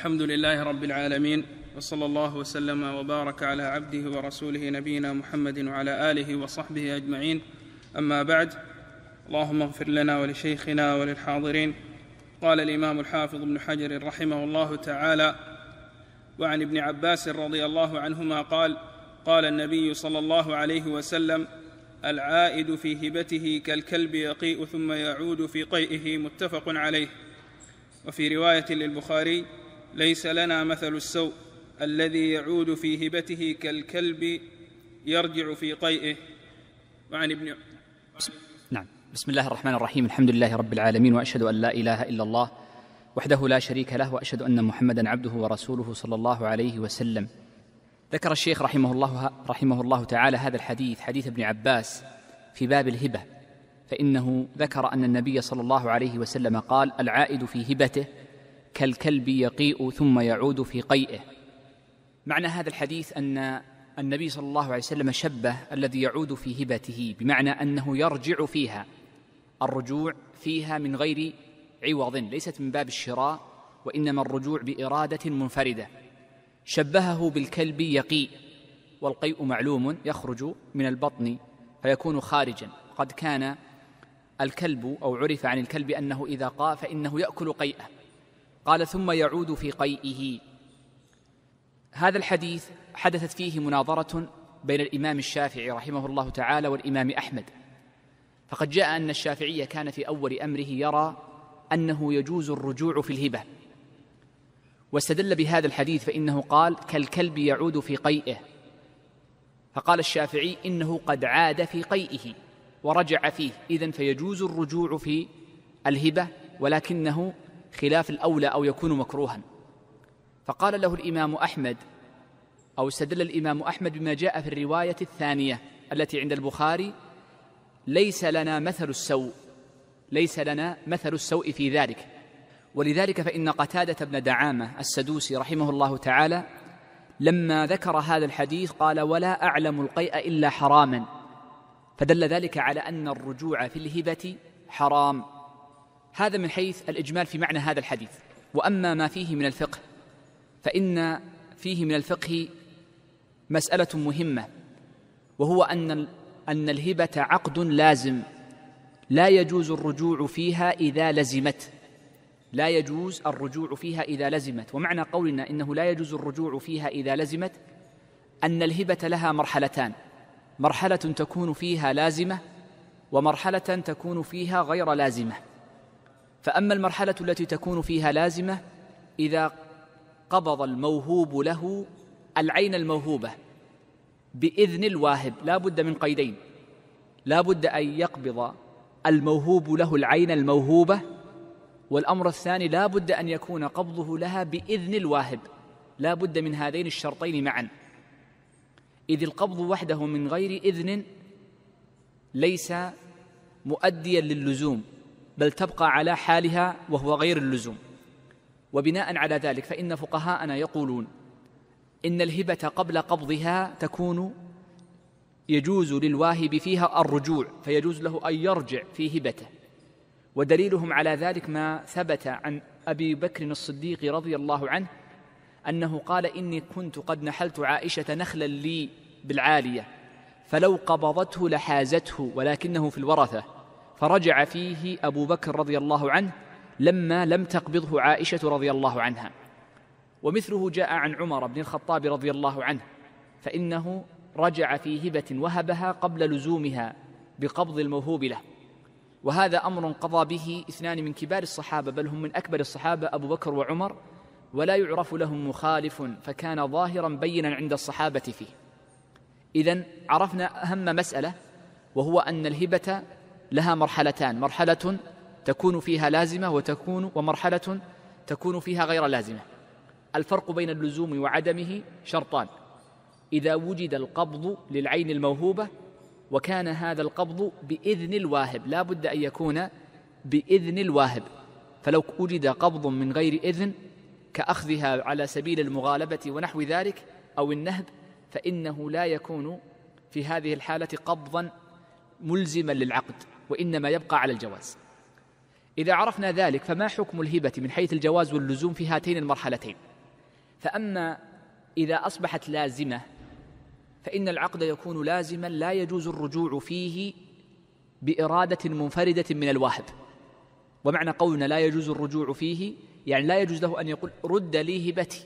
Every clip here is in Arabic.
الحمد لله رب العالمين وصلى الله وسلم وبارك على عبده ورسوله نبينا محمد وعلى اله وصحبه اجمعين اما بعد اللهم اغفر لنا ولشيخنا وللحاضرين قال الامام الحافظ ابن حجر رحمه الله تعالى وعن ابن عباس رضي الله عنهما قال قال النبي صلى الله عليه وسلم العائد في هبته كالكلب يقيء ثم يعود في قيئه متفق عليه وفي روايه للبخاري ليس لنا مثل السوء الذي يعود في هبته كالكلب يرجع في قيئه وعن ابن نعم بسم الله الرحمن الرحيم الحمد لله رب العالمين واشهد ان لا اله الا الله وحده لا شريك له واشهد ان محمدا عبده ورسوله صلى الله عليه وسلم ذكر الشيخ رحمه الله رحمه الله تعالى هذا الحديث حديث ابن عباس في باب الهبه فانه ذكر ان النبي صلى الله عليه وسلم قال العائد في هبته كالكلب يقيء ثم يعود في قيئه معنى هذا الحديث ان النبي صلى الله عليه وسلم شبه الذي يعود في هبته بمعنى انه يرجع فيها الرجوع فيها من غير عوض ليست من باب الشراء وانما الرجوع باراده منفرده شبهه بالكلب يقيء والقيء معلوم يخرج من البطن فيكون خارجا قد كان الكلب او عرف عن الكلب انه اذا قاء فانه ياكل قيئه قال ثم يعود في قيئه هذا الحديث حدثت فيه مناظرة بين الإمام الشافعي رحمه الله تعالى والإمام أحمد فقد جاء أن الشافعي كان في أول أمره يرى أنه يجوز الرجوع في الهبة واستدل بهذا الحديث فإنه قال كالكلب يعود في قيئه فقال الشافعي إنه قد عاد في قيئه ورجع فيه إذن فيجوز الرجوع في الهبة ولكنه خلاف الأولى أو يكون مكروها فقال له الإمام أحمد أو استدل الإمام أحمد بما جاء في الرواية الثانية التي عند البخاري ليس لنا مثل السوء ليس لنا مثل السوء في ذلك ولذلك فإن قتادة بن دعامة السدوسي رحمه الله تعالى لما ذكر هذا الحديث قال ولا أعلم القيء إلا حراما فدل ذلك على أن الرجوع في الهبة حرام هذا من حيث الإجمال في معنى هذا الحديث وأما ما فيه من الفقه فإن فيه من الفقه مسألة مهمة وهو أن أن الهبة عقد لازم لا يجوز الرجوع فيها إذا لزمت لا يجوز الرجوع فيها إذا لزمت ومعنى قولنا إنه لا يجوز الرجوع فيها إذا لزمت أن الهبة لها مرحلتان مرحلة تكون فيها لازمة ومرحلة تكون فيها غير لازمة فاما المرحله التي تكون فيها لازمه اذا قبض الموهوب له العين الموهوبه باذن الواهب لا بد من قيدين لا بد ان يقبض الموهوب له العين الموهوبه والامر الثاني لا بد ان يكون قبضه لها باذن الواهب لا بد من هذين الشرطين معا اذ القبض وحده من غير اذن ليس مؤديا للزوم بل تبقى على حالها وهو غير اللزوم وبناء على ذلك فإن فقهاءنا يقولون إن الهبة قبل قبضها تكون يجوز للواهب فيها الرجوع فيجوز له أن يرجع في هبته ودليلهم على ذلك ما ثبت عن أبي بكر الصديق رضي الله عنه أنه قال إني كنت قد نحلت عائشة نخلا لي بالعالية فلو قبضته لحازته ولكنه في الورثة فرجع فيه أبو بكر رضي الله عنه لما لم تقبضه عائشة رضي الله عنها ومثله جاء عن عمر بن الخطاب رضي الله عنه فإنه رجع في هبة وهبها قبل لزومها بقبض الموهوب له وهذا أمر قضى به اثنان من كبار الصحابة بل هم من أكبر الصحابة أبو بكر وعمر ولا يعرف لهم مخالف فكان ظاهرا بينا عند الصحابة فيه إذا عرفنا أهم مسألة وهو أن الهبة لها مرحلتان مرحلة تكون فيها لازمة وتكون ومرحلة تكون فيها غير لازمة الفرق بين اللزوم وعدمه شرطان إذا وجد القبض للعين الموهوبة وكان هذا القبض بإذن الواهب لا بد أن يكون بإذن الواهب فلو وجد قبض من غير إذن كأخذها على سبيل المغالبة ونحو ذلك أو النهب فإنه لا يكون في هذه الحالة قبضا ملزما للعقد وإنما يبقى على الجواز إذا عرفنا ذلك فما حكم الهبة من حيث الجواز واللزوم في هاتين المرحلتين فأما إذا أصبحت لازمة فإن العقد يكون لازما لا يجوز الرجوع فيه بإرادة منفردة من الواهب ومعنى قولنا لا يجوز الرجوع فيه يعني لا يجوز له أن يقول رد لي هبتي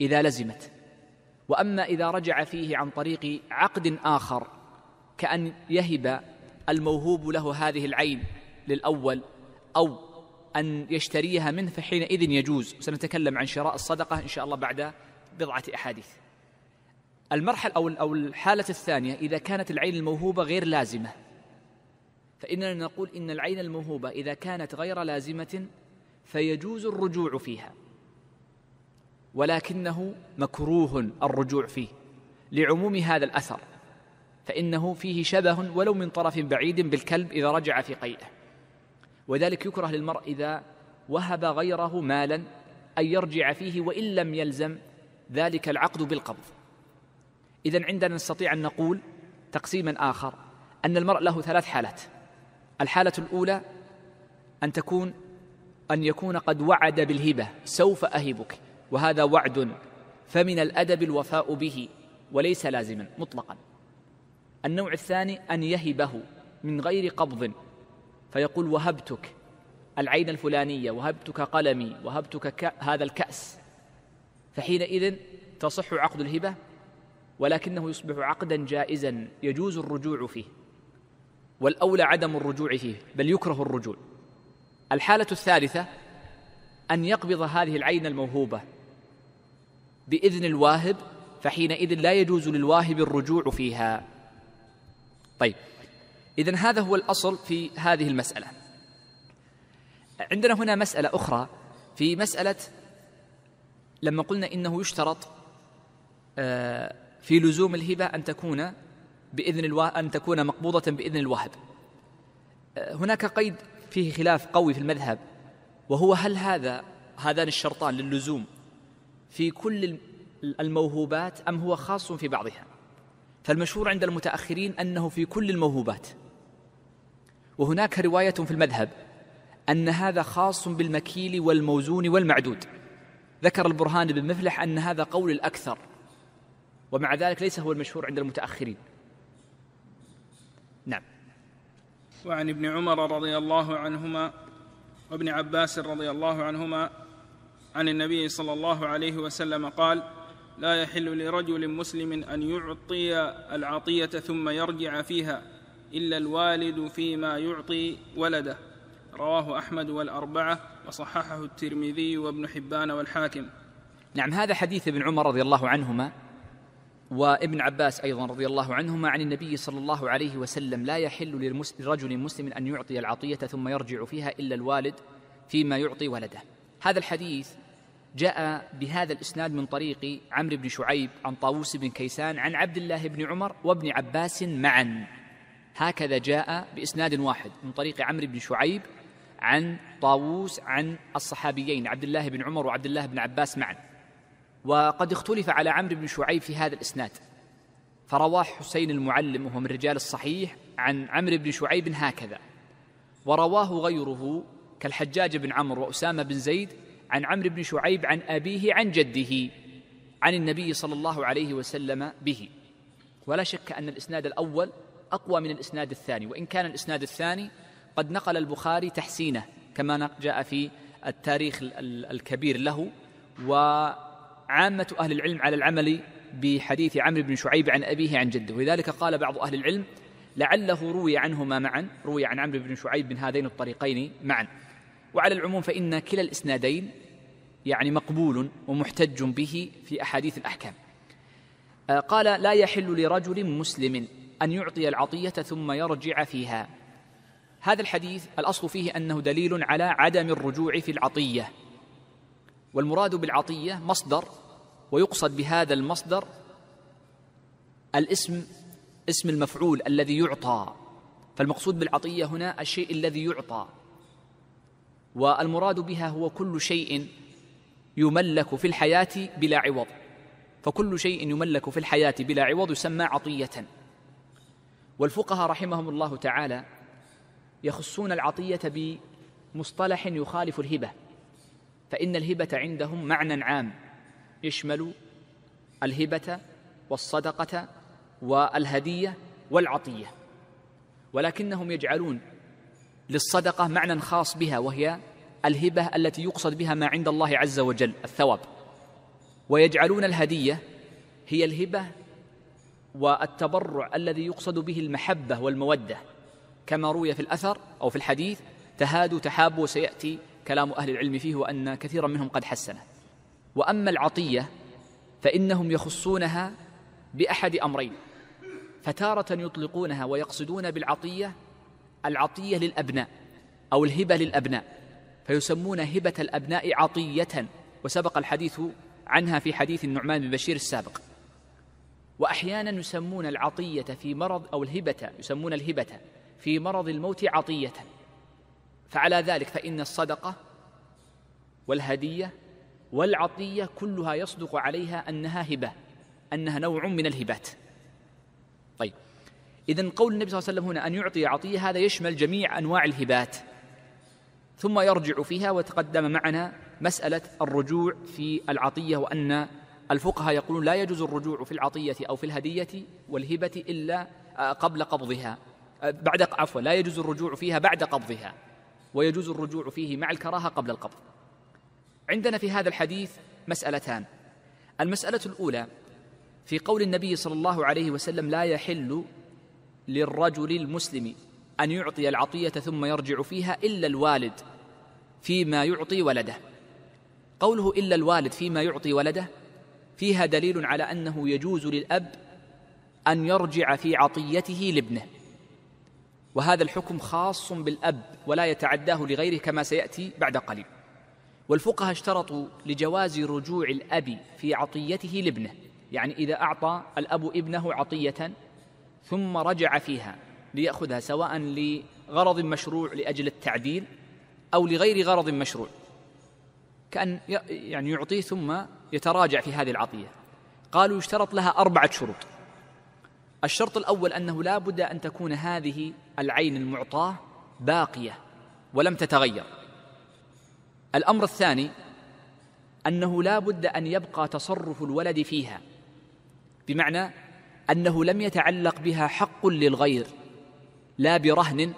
إذا لزمت وأما إذا رجع فيه عن طريق عقد آخر كأن يهب الموهوب له هذه العين للأول أو أن يشتريها منه فحينئذ يجوز سنتكلم عن شراء الصدقة إن شاء الله بعد بضعة أحاديث المرحلة أو أو الحالة الثانية إذا كانت العين الموهوبة غير لازمة فإننا نقول إن العين الموهوبة إذا كانت غير لازمة فيجوز الرجوع فيها ولكنه مكروه الرجوع فيه لعموم هذا الأثر فإنه فيه شبه ولو من طرف بعيد بالكلب إذا رجع في قيئه وذلك يكره للمرء إذا وهب غيره مالا أن يرجع فيه وإن لم يلزم ذلك العقد بالقبض إذا عندنا نستطيع أن نقول تقسيما آخر أن المرء له ثلاث حالات الحالة الأولى أن تكون أن يكون قد وعد بالهبة سوف أهبك وهذا وعد فمن الأدب الوفاء به وليس لازما مطلقا النوع الثاني أن يهبه من غير قبض فيقول وهبتك العين الفلانية وهبتك قلمي وهبتك هذا الكأس فحينئذ تصح عقد الهبة ولكنه يصبح عقدا جائزا يجوز الرجوع فيه والأولى عدم الرجوع فيه بل يكره الرجوع الحالة الثالثة أن يقبض هذه العين الموهوبة بإذن الواهب فحينئذ لا يجوز للواهب الرجوع فيها طيب إذا هذا هو الأصل في هذه المسألة عندنا هنا مسألة أخرى في مسألة لما قلنا إنه يشترط آه، في لزوم الهبة أن تكون بإذن الوا... أن تكون مقبوضة بإذن الواهب آه، هناك قيد فيه خلاف قوي في المذهب وهو هل هذا هذان الشرطان للزوم في كل الموهوبات أم هو خاص في بعضها فالمشهور عند المتأخرين أنه في كل الموهوبات وهناك رواية في المذهب أن هذا خاص بالمكيل والموزون والمعدود ذكر البرهان بن مفلح أن هذا قول الأكثر ومع ذلك ليس هو المشهور عند المتأخرين نعم وعن ابن عمر رضي الله عنهما وابن عباس رضي الله عنهما عن النبي صلى الله عليه وسلم قال لا يحل لرجل مسلم ان يعطي العطيه ثم يرجع فيها الا الوالد فيما يعطي ولده رواه احمد والاربعه وصححه الترمذي وابن حبان والحاكم نعم هذا حديث ابن عمر رضي الله عنهما وابن عباس ايضا رضي الله عنهما عن النبي صلى الله عليه وسلم لا يحل لرجل مسلم ان يعطي العطيه ثم يرجع فيها الا الوالد فيما يعطي ولده هذا الحديث جاء بهذا الإسناد من طريق عمرو بن شعيب عن طاووس بن كيسان عن عبد الله بن عمر وابن عباس معا هكذا جاء بإسناد واحد من طريق عمرو بن شعيب عن طاووس عن الصحابيين عبد الله بن عمر وعبد الله بن عباس معا وقد اختلف على عمرو بن شعيب في هذا الإسناد فرواه حسين المعلم وهو من رجال الصحيح عن عمرو بن شعيب هكذا ورواه غيره كالحجاج بن عمرو وأسامة بن زيد عن عمرو بن شعيب عن أبيه عن جده عن النبي صلى الله عليه وسلم به ولا شك أن الإسناد الأول أقوى من الإسناد الثاني وإن كان الإسناد الثاني قد نقل البخاري تحسينه كما جاء في التاريخ الكبير له وعامة أهل العلم على العمل بحديث عمرو بن شعيب عن أبيه عن جده ولذلك قال بعض أهل العلم لعله روي عنهما معا روي عن عمرو بن شعيب من هذين الطريقين معا وعلى العموم فإن كلا الإسنادين يعني مقبول ومحتج به في أحاديث الأحكام آه، قال لا يحل لرجل مسلم أن يعطي العطية ثم يرجع فيها هذا الحديث الأصل فيه أنه دليل على عدم الرجوع في العطية والمراد بالعطية مصدر ويقصد بهذا المصدر الاسم اسم المفعول الذي يعطى فالمقصود بالعطية هنا الشيء الذي يعطى والمراد بها هو كل شيء يملك في الحياة بلا عوض فكل شيء يملك في الحياة بلا عوض يسمى عطية والفقهاء رحمهم الله تعالى يخصون العطية بمصطلح يخالف الهبة فإن الهبة عندهم معنى عام يشمل الهبة والصدقة والهدية والعطية ولكنهم يجعلون للصدقه معنى خاص بها وهي الهبه التي يقصد بها ما عند الله عز وجل الثواب ويجعلون الهديه هي الهبه والتبرع الذي يقصد به المحبه والموده كما روي في الاثر او في الحديث تهادوا تحابوا سياتي كلام اهل العلم فيه وان كثيرا منهم قد حسنه واما العطيه فانهم يخصونها باحد امرين فتاره يطلقونها ويقصدون بالعطيه العطيه للابناء او الهبه للابناء فيسمون هبه الابناء عطيه وسبق الحديث عنها في حديث النعمان بن بشير السابق واحيانا يسمون العطيه في مرض او الهبه يسمون الهبه في مرض الموت عطيه فعلى ذلك فان الصدقه والهديه والعطيه كلها يصدق عليها انها هبه انها نوع من الهبات طيب إذا قول النبي صلى الله عليه وسلم هنا أن يعطي عطية هذا يشمل جميع أنواع الهبات ثم يرجع فيها وتقدم معنا مسألة الرجوع في العطية وأن الفقهاء يقولون لا يجوز الرجوع في العطية أو في الهدية والهبة إلا قبل قبضها بعد عفوا لا يجوز الرجوع فيها بعد قبضها ويجوز الرجوع فيه مع الكراهة قبل القبض عندنا في هذا الحديث مسألتان المسألة الأولى في قول النبي صلى الله عليه وسلم لا يحل للرجل المسلم ان يعطي العطيه ثم يرجع فيها الا الوالد فيما يعطي ولده قوله الا الوالد فيما يعطي ولده فيها دليل على انه يجوز للاب ان يرجع في عطيته لابنه وهذا الحكم خاص بالاب ولا يتعداه لغيره كما سياتي بعد قليل والفقهاء اشترطوا لجواز رجوع الاب في عطيته لابنه يعني اذا اعطى الاب ابنه عطيه ثم رجع فيها ليأخذها سواء لغرض مشروع لأجل التعديل أو لغير غرض مشروع كأن يعني يعطيه ثم يتراجع في هذه العطية قالوا يشترط لها أربعة شروط الشرط الأول أنه لا بد أن تكون هذه العين المعطاة باقية ولم تتغير الأمر الثاني أنه لا بد أن يبقى تصرف الولد فيها بمعنى انه لم يتعلق بها حق للغير لا برهن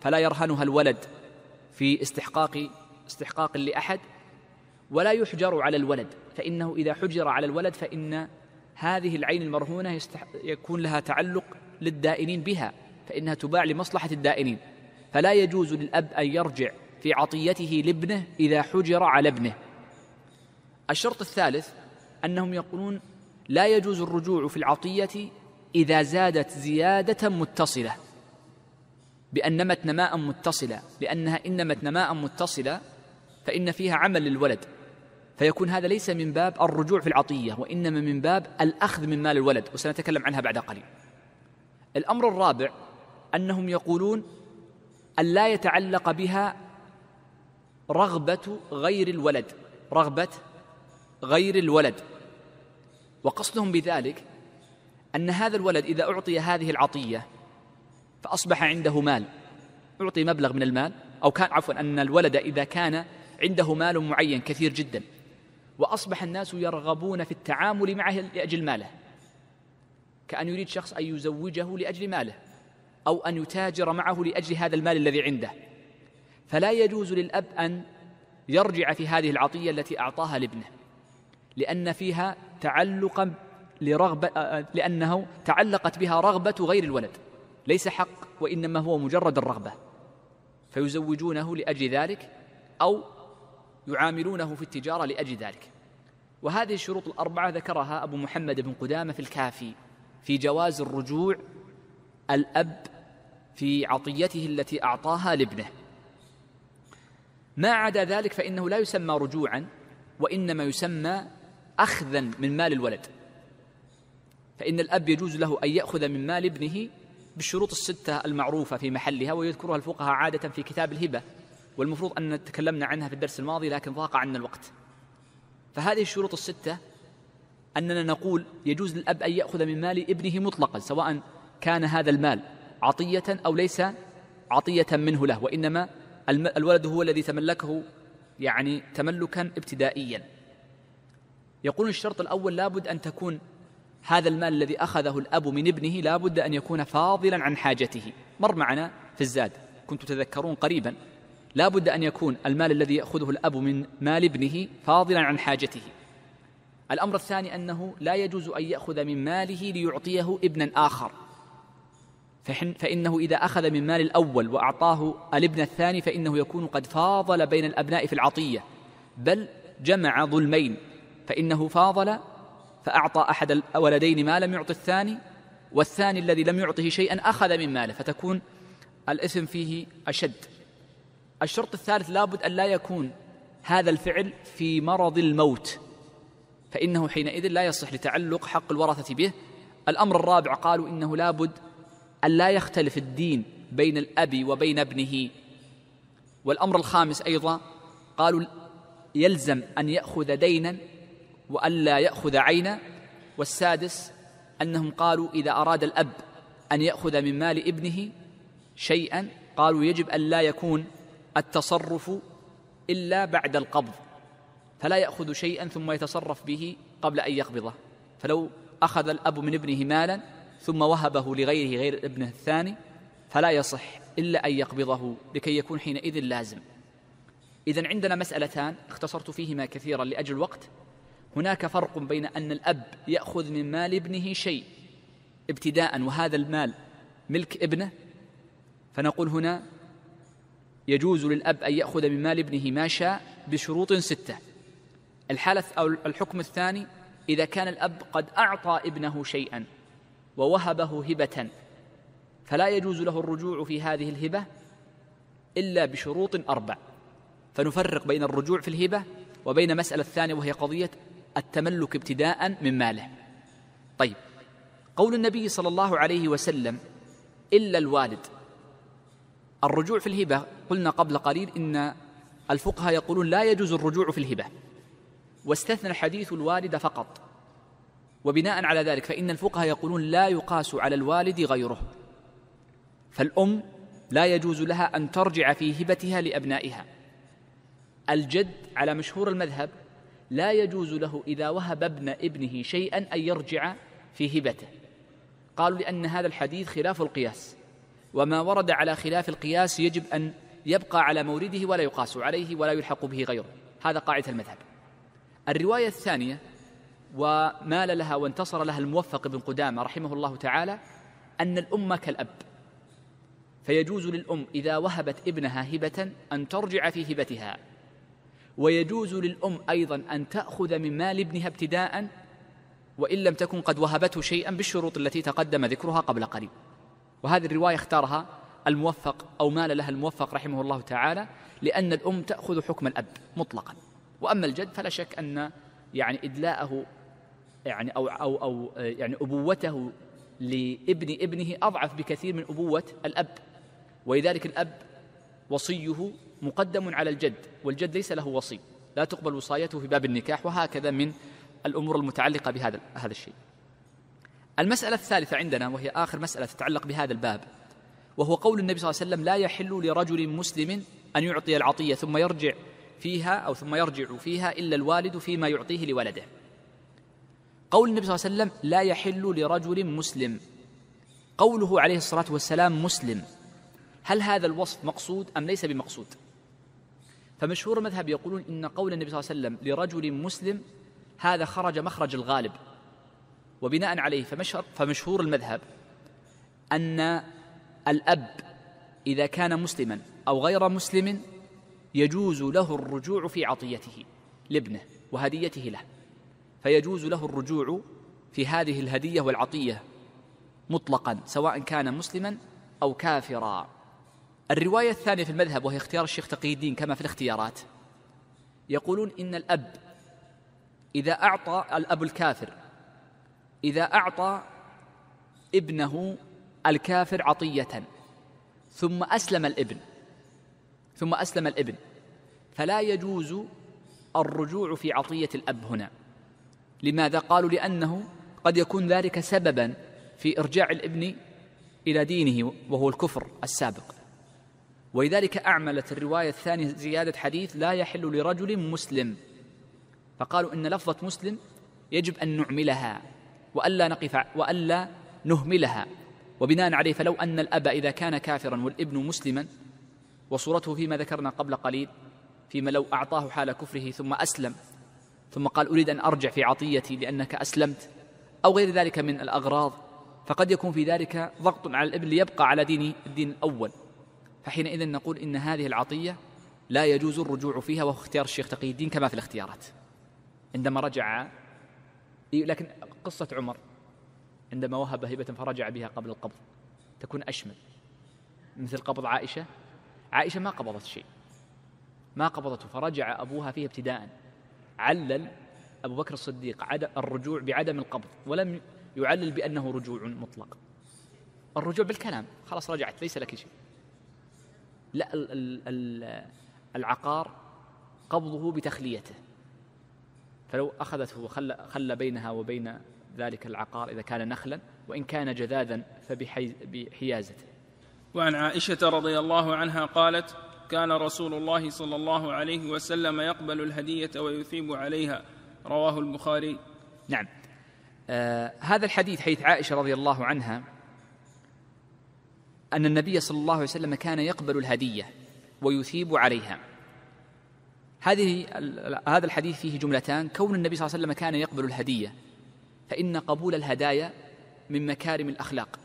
فلا يرهنها الولد في استحقاق استحقاق لاحد ولا يحجر على الولد فانه اذا حجر على الولد فان هذه العين المرهونه يستح... يكون لها تعلق للدائنين بها فانها تباع لمصلحه الدائنين فلا يجوز للاب ان يرجع في عطيته لابنه اذا حجر على ابنه الشرط الثالث انهم يقولون لا يجوز الرجوع في العطية إذا زادت زيادة متصلة بأن نمت نماء متصلة لأنها إن نمت نماء متصلة فإن فيها عمل للولد فيكون هذا ليس من باب الرجوع في العطية وإنما من باب الأخذ من مال الولد وسنتكلم عنها بعد قليل الأمر الرابع أنهم يقولون أن لا يتعلق بها رغبة غير الولد رغبة غير الولد وقصدهم بذلك أن هذا الولد إذا أعطي هذه العطية فأصبح عنده مال أعطي مبلغ من المال أو كان عفوا أن الولد إذا كان عنده مال معين كثير جدا وأصبح الناس يرغبون في التعامل معه لأجل ماله كأن يريد شخص أن يزوجه لأجل ماله أو أن يتاجر معه لأجل هذا المال الذي عنده فلا يجوز للأب أن يرجع في هذه العطية التي أعطاها لابنه لأن فيها تعلقا لرغبة آه، آه، لأنه تعلقت بها رغبة غير الولد ليس حق وإنما هو مجرد الرغبة فيزوجونه لأجل ذلك أو يعاملونه في التجارة لأجل ذلك وهذه الشروط الأربعة ذكرها أبو محمد بن قدامة في الكافي في جواز الرجوع الأب في عطيته التي أعطاها لابنه ما عدا ذلك فإنه لا يسمى رجوعا وإنما يسمى أخذا من مال الولد فإن الأب يجوز له أن يأخذ من مال ابنه بالشروط الستة المعروفة في محلها ويذكرها الفقهاء عادة في كتاب الهبة والمفروض أن تكلمنا عنها في الدرس الماضي لكن ضاق عنا الوقت فهذه الشروط الستة أننا نقول يجوز للأب أن يأخذ من مال ابنه مطلقا سواء كان هذا المال عطية أو ليس عطية منه له وإنما الولد هو الذي تملكه يعني تملكا ابتدائيا يقولون الشرط الأول لابد أن تكون هذا المال الذي أخذه الأب من ابنه لابد أن يكون فاضلا عن حاجته مر معنا في الزاد كنت تذكرون قريبا لابد أن يكون المال الذي يأخذه الأب من مال ابنه فاضلا عن حاجته الأمر الثاني أنه لا يجوز أن يأخذ من ماله ليعطيه ابنا آخر فإنه إذا أخذ من مال الأول وأعطاه الابن الثاني فإنه يكون قد فاضل بين الأبناء في العطية بل جمع ظلمين فإنه فاضل فأعطى أحد الولدين ما لم يعط الثاني والثاني الذي لم يعطه شيئا أخذ من ماله فتكون الإثم فيه أشد الشرط الثالث لابد أن لا يكون هذا الفعل في مرض الموت فإنه حينئذ لا يصح لتعلق حق الورثة به الأمر الرابع قالوا إنه لابد أن لا يختلف الدين بين الأب وبين ابنه والأمر الخامس أيضا قالوا يلزم أن يأخذ دينا وألا يأخذ عينا والسادس أنهم قالوا إذا أراد الأب أن يأخذ من مال ابنه شيئا قالوا يجب أن لا يكون التصرف إلا بعد القبض فلا يأخذ شيئا ثم يتصرف به قبل أن يقبضه فلو أخذ الأب من ابنه مالا ثم وهبه لغيره غير ابنه الثاني فلا يصح إلا أن يقبضه لكي يكون حينئذ لازم إذا عندنا مسألتان اختصرت فيهما كثيرا لأجل الوقت هناك فرق بين أن الأب يأخذ من مال ابنه شيء ابتداء وهذا المال ملك ابنه فنقول هنا يجوز للأب أن يأخذ من مال ابنه ما شاء بشروط ستة الحالة أو الحكم الثاني إذا كان الأب قد أعطى ابنه شيئا ووهبه هبة فلا يجوز له الرجوع في هذه الهبة إلا بشروط أربع فنفرق بين الرجوع في الهبة وبين مسألة الثانية وهي قضية التملك ابتداء من ماله طيب قول النبي صلى الله عليه وسلم الا الوالد الرجوع في الهبه قلنا قبل قليل ان الفقهاء يقولون لا يجوز الرجوع في الهبه واستثنى الحديث الوالد فقط وبناء على ذلك فان الفقهاء يقولون لا يقاس على الوالد غيره فالام لا يجوز لها ان ترجع في هبتها لابنائها الجد على مشهور المذهب لا يجوز له إذا وهب ابن ابنه شيئا أن يرجع في هبته قالوا لأن هذا الحديث خلاف القياس وما ورد على خلاف القياس يجب أن يبقى على مورده ولا يقاس عليه ولا يلحق به غيره هذا قاعدة المذهب الرواية الثانية ومال لها وانتصر لها الموفق بن قدامة رحمه الله تعالى أن الأم كالأب فيجوز للأم إذا وهبت ابنها هبة أن ترجع في هبتها ويجوز للأم أيضا أن تأخذ من مال ابنها ابتداء وإن لم تكن قد وهبته شيئا بالشروط التي تقدم ذكرها قبل قليل وهذه الرواية اختارها الموفق أو مال لها الموفق رحمه الله تعالى لأن الأم تأخذ حكم الأب مطلقا وأما الجد فلا شك أن يعني إدلاءه يعني أو أو أو يعني أبوته لابن ابنه أضعف بكثير من أبوة الأب ولذلك الأب وصيه مقدم على الجد والجد ليس له وصي لا تقبل وصايته في باب النكاح وهكذا من الأمور المتعلقة بهذا هذا الشيء المسألة الثالثة عندنا وهي آخر مسألة تتعلق بهذا الباب وهو قول النبي صلى الله عليه وسلم لا يحل لرجل مسلم أن يعطي العطية ثم يرجع فيها أو ثم يرجع فيها إلا الوالد فيما يعطيه لولده قول النبي صلى الله عليه وسلم لا يحل لرجل مسلم قوله عليه الصلاة والسلام مسلم هل هذا الوصف مقصود أم ليس بمقصود فمشهور المذهب يقولون إن قول النبي صلى الله عليه وسلم لرجل مسلم هذا خرج مخرج الغالب وبناء عليه فمشهور المذهب أن الأب إذا كان مسلما أو غير مسلم يجوز له الرجوع في عطيته لابنه وهديته له فيجوز له الرجوع في هذه الهدية والعطية مطلقا سواء كان مسلما أو كافرا الرواية الثانية في المذهب وهي اختيار الشيخ تقي الدين كما في الاختيارات يقولون إن الأب إذا أعطى الأب الكافر إذا أعطى ابنه الكافر عطية ثم أسلم الابن ثم أسلم الابن فلا يجوز الرجوع في عطية الأب هنا لماذا؟ قالوا لأنه قد يكون ذلك سببا في إرجاع الابن إلى دينه وهو الكفر السابق ولذلك أعملت الرواية الثانية زيادة حديث لا يحل لرجل مسلم فقالوا إن لفظة مسلم يجب أن نعملها وألا نقف وألا نهملها وبناء عليه فلو أن الأب إذا كان كافرا والابن مسلما وصورته فيما ذكرنا قبل قليل فيما لو أعطاه حال كفره ثم أسلم ثم قال أريد أن أرجع في عطيتي لأنك أسلمت أو غير ذلك من الأغراض فقد يكون في ذلك ضغط على الابن ليبقى على دين الدين الأول فحينئذ نقول إن هذه العطية لا يجوز الرجوع فيها وهو اختيار الشيخ تقي الدين كما في الاختيارات عندما رجع لكن قصة عمر عندما وهب هبة فرجع بها قبل القبض تكون أشمل مثل قبض عائشة عائشة ما قبضت شيء ما قبضته فرجع أبوها فيه ابتداء علل أبو بكر الصديق الرجوع بعدم القبض ولم يعلل بأنه رجوع مطلق الرجوع بالكلام خلاص رجعت ليس لك شيء لا العقار قبضه بتخليته فلو أخذته خلى بينها وبين ذلك العقار إذا كان نخلا وإن كان جذاذا فبحيازته وعن عائشة رضي الله عنها قالت كان رسول الله صلى الله عليه وسلم يقبل الهدية ويثيب عليها رواه البخاري نعم آه هذا الحديث حيث عائشة رضي الله عنها أن النبي صلى الله عليه وسلم كان يقبل الهدية ويثيب عليها هذه هذا الحديث فيه جملتان كون النبي صلى الله عليه وسلم كان يقبل الهدية فإن قبول الهدايا من مكارم الأخلاق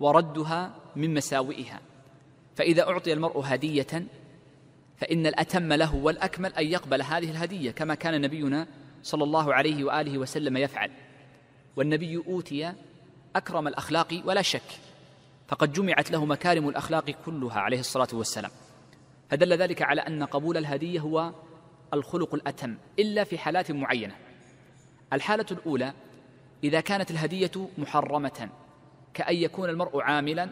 وردها من مساوئها فإذا أعطي المرء هدية فإن الأتم له والأكمل أن يقبل هذه الهدية كما كان نبينا صلى الله عليه وآله وسلم يفعل والنبي أوتي أكرم الأخلاق ولا شك فقد جمعت له مكارم الاخلاق كلها عليه الصلاه والسلام فدل ذلك على ان قبول الهديه هو الخلق الاتم الا في حالات معينه الحاله الاولى اذا كانت الهديه محرمه كان يكون المرء عاملا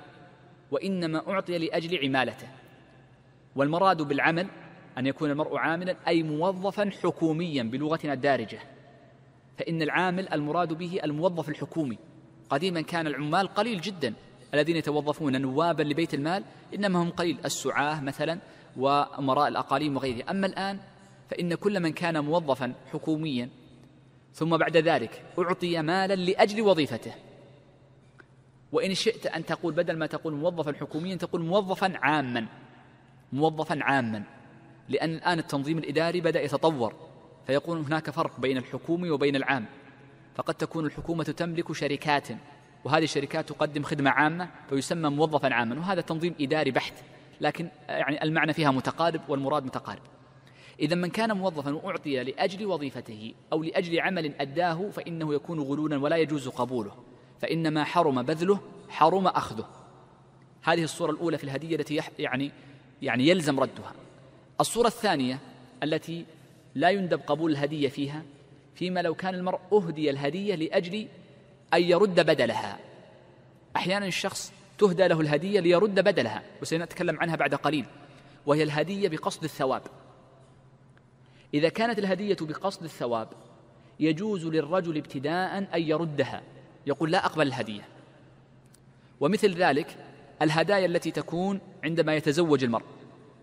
وانما اعطي لاجل عمالته والمراد بالعمل ان يكون المرء عاملا اي موظفا حكوميا بلغتنا الدارجه فان العامل المراد به الموظف الحكومي قديما كان العمال قليل جدا الذين يتوظفون نوابا لبيت المال إنما هم قليل السعاة مثلا وأمراء الأقاليم وغيره أما الآن فإن كل من كان موظفا حكوميا ثم بعد ذلك أعطي مالا لأجل وظيفته وإن شئت أن تقول بدل ما تقول موظفا حكوميا تقول موظفا عاما موظفا عاما لأن الآن التنظيم الإداري بدأ يتطور فيقول هناك فرق بين الحكومي وبين العام فقد تكون الحكومة تملك شركات وهذه الشركات تقدم خدمة عامة فيسمى موظفا عاما وهذا تنظيم إداري بحت لكن يعني المعنى فيها متقارب والمراد متقارب إذا من كان موظفا وأعطي لأجل وظيفته أو لأجل عمل أداه فإنه يكون غلولا ولا يجوز قبوله فإن ما حرم بذله حرم أخذه هذه الصورة الأولى في الهدية التي يعني يعني يلزم ردها الصورة الثانية التي لا يندب قبول الهدية فيها فيما لو كان المرء أهدي الهدية لأجل أن يرد بدلها أحيانا الشخص تهدى له الهدية ليرد بدلها وسنتكلم عنها بعد قليل وهي الهدية بقصد الثواب إذا كانت الهدية بقصد الثواب يجوز للرجل ابتداء أن يردها يقول لا أقبل الهدية ومثل ذلك الهدايا التي تكون عندما يتزوج المرء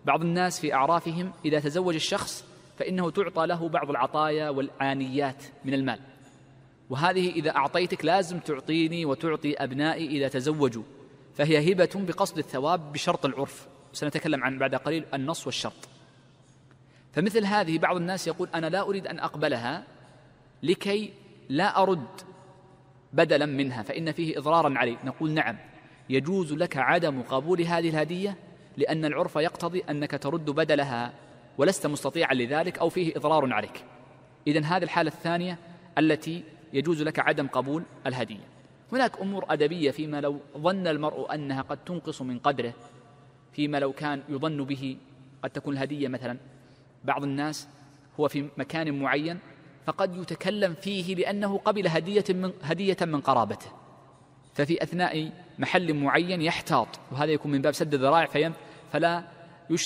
بعض الناس في أعرافهم إذا تزوج الشخص فإنه تعطى له بعض العطايا والعانيات من المال وهذه إذا أعطيتك لازم تعطيني وتعطي أبنائي إذا تزوجوا فهي هبة بقصد الثواب بشرط العرف سنتكلم عن بعد قليل النص والشرط فمثل هذه بعض الناس يقول أنا لا أريد أن أقبلها لكي لا أرد بدلا منها فإن فيه إضرارا علي نقول نعم يجوز لك عدم قبول هذه الهدية لأن العرف يقتضي أنك ترد بدلها ولست مستطيعا لذلك أو فيه إضرار عليك إذا هذه الحالة الثانية التي يجوز لك عدم قبول الهدية هناك أمور أدبية فيما لو ظن المرء أنها قد تنقص من قدره فيما لو كان يظن به قد تكون الهدية مثلا بعض الناس هو في مكان معين فقد يتكلم فيه لأنه قبل هدية من, هدية من قرابته ففي أثناء محل معين يحتاط وهذا يكون من باب سد الذرائع فيم فلا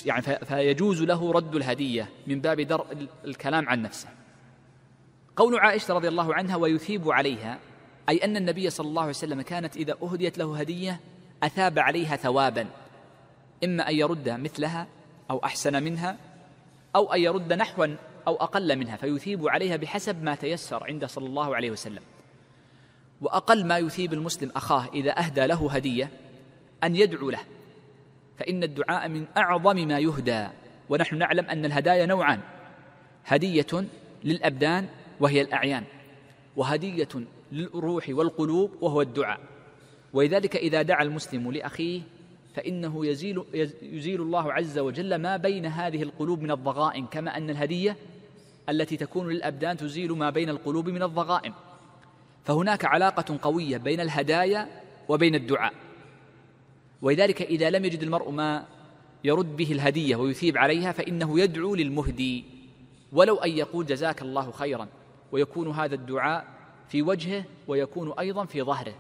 يعني فيجوز له رد الهدية من باب درء الكلام عن نفسه قول عائشة رضي الله عنها ويثيب عليها أي أن النبي صلى الله عليه وسلم كانت إذا أهديت له هدية أثاب عليها ثوابا إما أن يرد مثلها أو أحسن منها أو أن يرد نحوا أو أقل منها فيثيب عليها بحسب ما تيسر عنده صلى الله عليه وسلم وأقل ما يثيب المسلم أخاه إذا أهدى له هدية أن يدعو له فإن الدعاء من أعظم ما يهدى ونحن نعلم أن الهدايا نوعان هدية للأبدان وهي الأعيان وهدية للروح والقلوب وهو الدعاء ولذلك إذا دعا المسلم لأخيه فإنه يزيل, يزيل الله عز وجل ما بين هذه القلوب من الضغائن كما أن الهدية التي تكون للأبدان تزيل ما بين القلوب من الضغائن فهناك علاقة قوية بين الهدايا وبين الدعاء ولذلك إذا لم يجد المرء ما يرد به الهدية ويثيب عليها فإنه يدعو للمهدي ولو أن يقول جزاك الله خيرا ويكون هذا الدعاء في وجهه ويكون ايضا في ظهره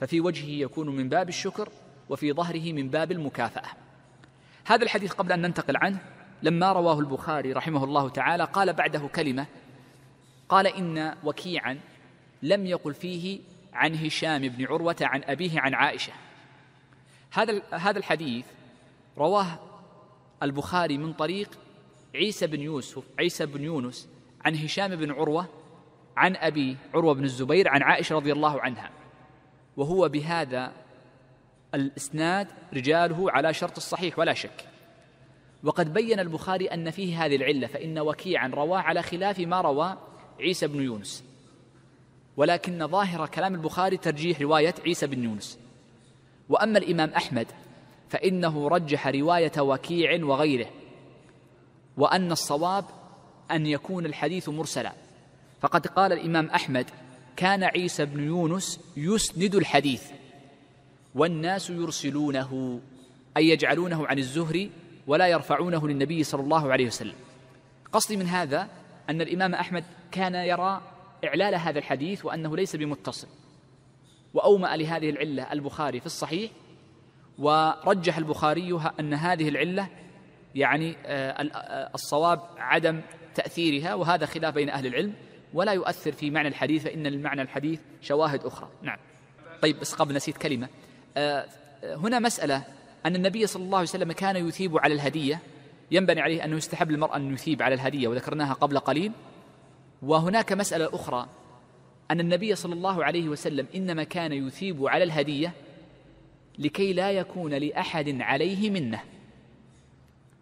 ففي وجهه يكون من باب الشكر وفي ظهره من باب المكافاه هذا الحديث قبل ان ننتقل عنه لما رواه البخاري رحمه الله تعالى قال بعده كلمه قال ان وكيعا لم يقل فيه عن هشام بن عروه عن ابيه عن عائشه هذا هذا الحديث رواه البخاري من طريق عيسى بن يوسف عيسى بن يونس عن هشام بن عروه عن ابي عروه بن الزبير عن عائشه رضي الله عنها وهو بهذا الاسناد رجاله على شرط الصحيح ولا شك وقد بين البخاري ان فيه هذه العله فان وكيعا رواه على خلاف ما روى عيسى بن يونس ولكن ظاهر كلام البخاري ترجيح روايه عيسى بن يونس واما الامام احمد فانه رجح روايه وكيع وغيره وان الصواب أن يكون الحديث مرسلا فقد قال الإمام أحمد كان عيسى بن يونس يسند الحديث والناس يرسلونه أي يجعلونه عن الزهري ولا يرفعونه للنبي صلى الله عليه وسلم قصدي من هذا أن الإمام أحمد كان يرى إعلال هذا الحديث وأنه ليس بمتصل وأومأ لهذه العلة البخاري في الصحيح ورجح البخاري أن هذه العلة يعني آه، آه، الصواب عدم تأثيرها وهذا خلاف بين أهل العلم ولا يؤثر في معنى الحديث فإن المعنى الحديث شواهد أخرى نعم طيب بس قبل نسيت كلمة آه، هنا مسألة أن النبي صلى الله عليه وسلم كان يثيب على الهدية ينبني عليه أنه يستحب للمرأة أن يثيب على الهدية وذكرناها قبل قليل وهناك مسألة أخرى أن النبي صلى الله عليه وسلم إنما كان يثيب على الهدية لكي لا يكون لأحد عليه منه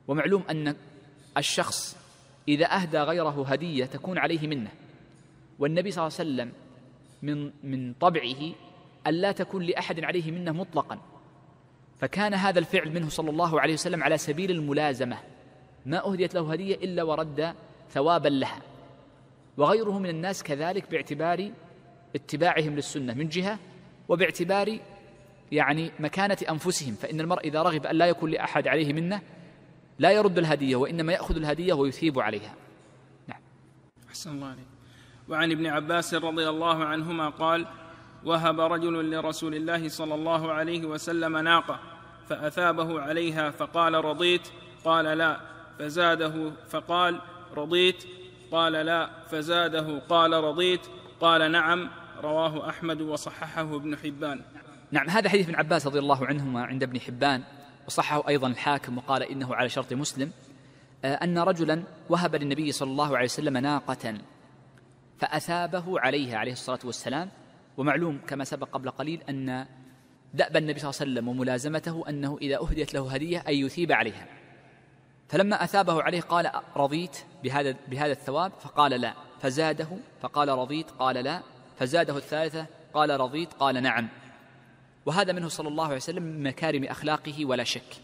ومعلوم أن الشخص إذا أهدى غيره هدية تكون عليه منه والنبي صلى الله عليه وسلم من من طبعه ألا تكون لأحد عليه منه مطلقا فكان هذا الفعل منه صلى الله عليه وسلم على سبيل الملازمة ما أهديت له هدية إلا ورد ثوابا لها وغيره من الناس كذلك باعتبار اتباعهم للسنة من جهة وباعتبار يعني مكانة أنفسهم فإن المرء إذا رغب أن لا يكون لأحد عليه منه لا يرد الهدية وإنما يأخذ الهدية ويثيب عليها نعم أحسن الله عليك وعن ابن عباس رضي الله عنهما قال وهب رجل لرسول الله صلى الله عليه وسلم ناقة فأثابه عليها فقال رضيت قال لا فزاده فقال رضيت قال لا فزاده قال رضيت قال نعم رواه أحمد وصححه ابن حبان نعم هذا حديث ابن عباس رضي الله عنهما عند ابن حبان وصحه أيضا الحاكم وقال إنه على شرط مسلم آه، أن رجلا وهب للنبي صلى الله عليه وسلم ناقة فأثابه عليها عليه الصلاة والسلام ومعلوم كما سبق قبل قليل أن دأب النبي صلى الله عليه وسلم وملازمته أنه إذا أهديت له هدية أن يثيب عليها فلما أثابه عليه قال رضيت بهذا, بهذا الثواب فقال لا فزاده فقال رضيت قال لا فزاده الثالثة قال رضيت قال نعم وهذا منه صلى الله عليه وسلم من مكارم اخلاقه ولا شك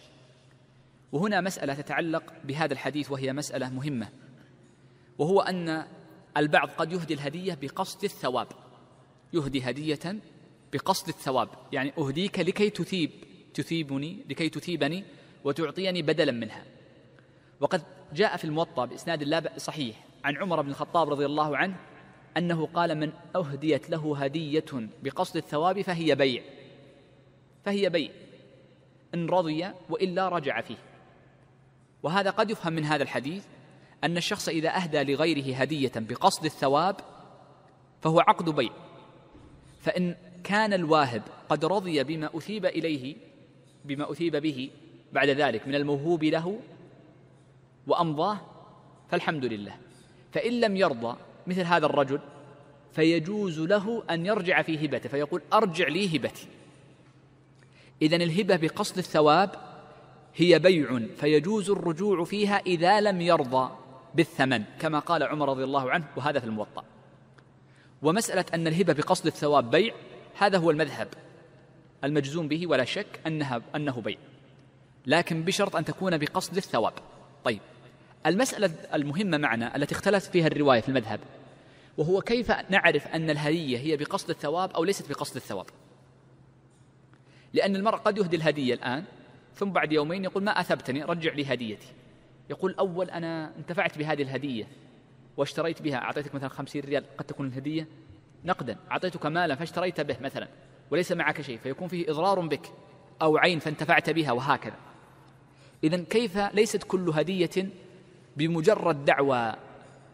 وهنا مساله تتعلق بهذا الحديث وهي مساله مهمه وهو ان البعض قد يهدي الهديه بقصد الثواب يهدي هديه بقصد الثواب يعني اهديك لكي تثيب تثيبني لكي تثيبني وتعطيني بدلا منها وقد جاء في الموطأ بإسناد لا صحيح عن عمر بن الخطاب رضي الله عنه أنه قال من أهديت له هدية بقصد الثواب فهي بيع فهي بيع إن رضي وإلا رجع فيه وهذا قد يفهم من هذا الحديث أن الشخص إذا أهدى لغيره هدية بقصد الثواب فهو عقد بيع فإن كان الواهب قد رضي بما أثيب إليه بما أثيب به بعد ذلك من الموهوب له وأمضاه فالحمد لله فإن لم يرضى مثل هذا الرجل فيجوز له أن يرجع في هبته فيقول أرجع لي هبتي إذا الهبة بقصد الثواب هي بيع فيجوز الرجوع فيها إذا لم يرضى بالثمن كما قال عمر رضي الله عنه وهذا في الموطأ ومسألة أن الهبة بقصد الثواب بيع هذا هو المذهب المجزوم به ولا شك أنها أنه بيع لكن بشرط أن تكون بقصد الثواب طيب المسألة المهمة معنا التي اختلف فيها الرواية في المذهب وهو كيف نعرف أن الهدية هي بقصد الثواب أو ليست بقصد الثواب لأن المرء قد يهدي الهدية الآن ثم بعد يومين يقول ما أثبتني رجع لي هديتي يقول أول أنا انتفعت بهذه الهدية واشتريت بها أعطيتك مثلا خمسين ريال قد تكون الهدية نقدا أعطيتك مالا فاشتريت به مثلا وليس معك شيء فيكون فيه إضرار بك أو عين فانتفعت بها وهكذا إذا كيف ليست كل هدية بمجرد دعوى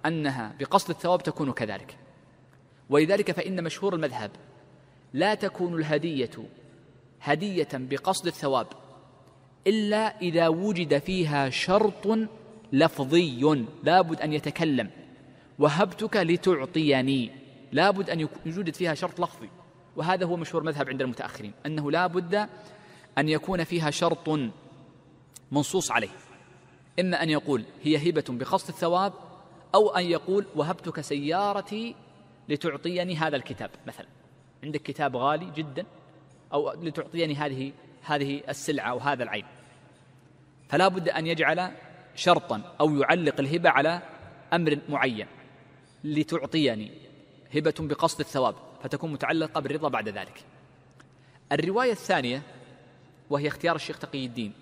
أنها بقصد الثواب تكون كذلك ولذلك فإن مشهور المذهب لا تكون الهدية هديه بقصد الثواب الا اذا وجد فيها شرط لفظي لابد ان يتكلم وهبتك لتعطيني لابد ان يوجد فيها شرط لفظي وهذا هو مشهور مذهب عند المتاخرين انه لابد ان يكون فيها شرط منصوص عليه اما ان يقول هي هبه بقصد الثواب او ان يقول وهبتك سيارتي لتعطيني هذا الكتاب مثلا عندك كتاب غالي جدا أو لتعطيني يعني هذه هذه السلعة أو هذا العين فلا بد أن يجعل شرطا أو يعلق الهبة على أمر معين لتعطيني يعني هبة بقصد الثواب فتكون متعلقة بالرضا بعد ذلك الرواية الثانية وهي اختيار الشيخ تقي الدين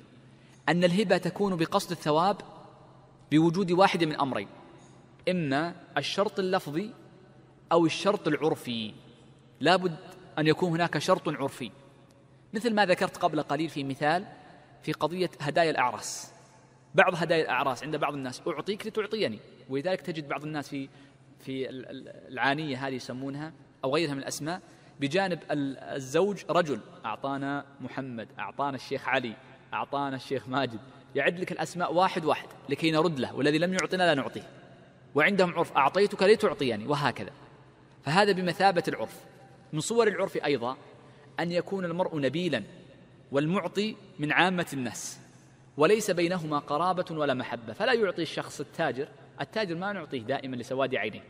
أن الهبة تكون بقصد الثواب بوجود واحد من أمرين إما الشرط اللفظي أو الشرط العرفي لا بد أن يكون هناك شرط عرفي مثل ما ذكرت قبل قليل في مثال في قضية هدايا الأعراس بعض هدايا الأعراس عند بعض الناس أعطيك لتعطيني ولذلك تجد بعض الناس في في العانية هذه يسمونها أو غيرها من الأسماء بجانب الزوج رجل أعطانا محمد أعطانا الشيخ علي أعطانا الشيخ ماجد يعد لك الأسماء واحد واحد لكي نرد له والذي لم يعطنا لا نعطيه وعندهم عرف أعطيتك لتعطيني وهكذا فهذا بمثابة العرف من صور العرف أيضا ان يكون المرء نبيلا والمعطي من عامه الناس وليس بينهما قرابه ولا محبه فلا يعطي الشخص التاجر التاجر ما نعطيه دائما لسواد عينيه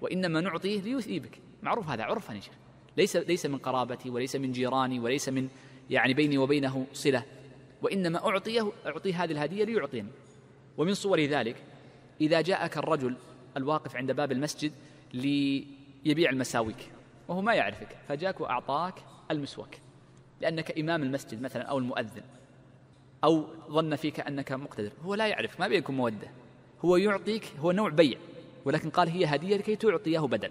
وانما نعطيه ليثيبك معروف هذا عرفا يا شيخ ليس ليس من قرابتي وليس من جيراني وليس من يعني بيني وبينه صله وانما اعطيه اعطيه هذه الهديه ليعطيني ومن صور ذلك اذا جاءك الرجل الواقف عند باب المسجد ليبيع المساويك وهو ما يعرفك فجاك واعطاك المسواك لأنك إمام المسجد مثلا أو المؤذن أو ظن فيك أنك مقتدر هو لا يعرف ما بينكم مودة هو يعطيك هو نوع بيع ولكن قال هي هدية لكي تعطيه بدل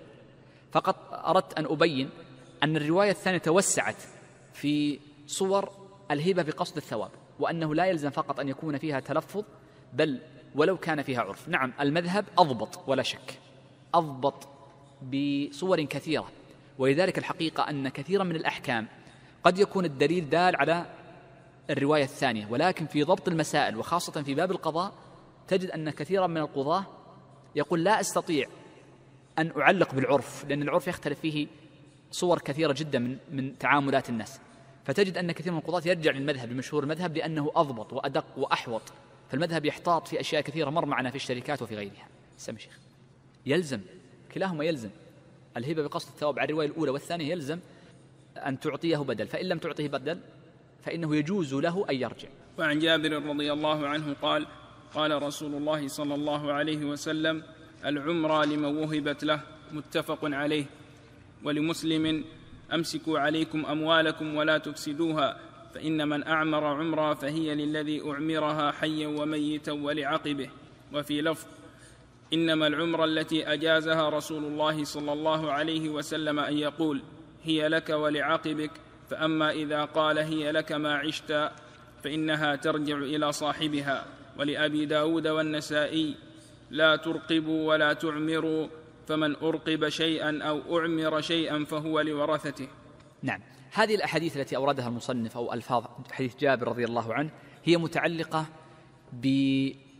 فقط أردت أن أبين أن الرواية الثانية توسعت في صور الهبة بقصد الثواب وأنه لا يلزم فقط أن يكون فيها تلفظ بل ولو كان فيها عرف نعم المذهب أضبط ولا شك أضبط بصور كثيرة ولذلك الحقيقة أن كثيرا من الأحكام قد يكون الدليل دال على الرواية الثانية ولكن في ضبط المسائل وخاصة في باب القضاء تجد أن كثيرا من القضاة يقول لا أستطيع أن أعلق بالعرف لأن العرف يختلف فيه صور كثيرة جدا من من تعاملات الناس فتجد أن كثير من القضاة يرجع للمذهب المشهور المذهب لأنه أضبط وأدق وأحوط فالمذهب يحتاط في أشياء كثيرة مر معنا في الشركات وفي غيرها سم شيخ يلزم كلاهما يلزم الهبة بقصد الثواب على الرواية الأولى والثانية يلزم أن تعطيه بدل فإن لم تعطيه بدل فإنه يجوز له أن يرجع وعن جابر رضي الله عنه قال قال رسول الله صلى الله عليه وسلم العمرة لمن وهبت له متفق عليه ولمسلم أمسكوا عليكم أموالكم ولا تفسدوها فإن من أعمر عمرة فهي للذي أعمرها حيا وميتا ولعقبه وفي لفظ انما العمره التي اجازها رسول الله صلى الله عليه وسلم ان يقول هي لك ولعاقبك فاما اذا قال هي لك ما عشت فانها ترجع الى صاحبها ولابي داود والنسائي لا ترقبوا ولا تعمروا فمن أرقب شيئا أو أعمر شيئا فهو لورثته نعم هذه الأحاديث التي أوردها المصنف أو ألفاظ حديث جابر رضي الله عنه هي متعلقة ب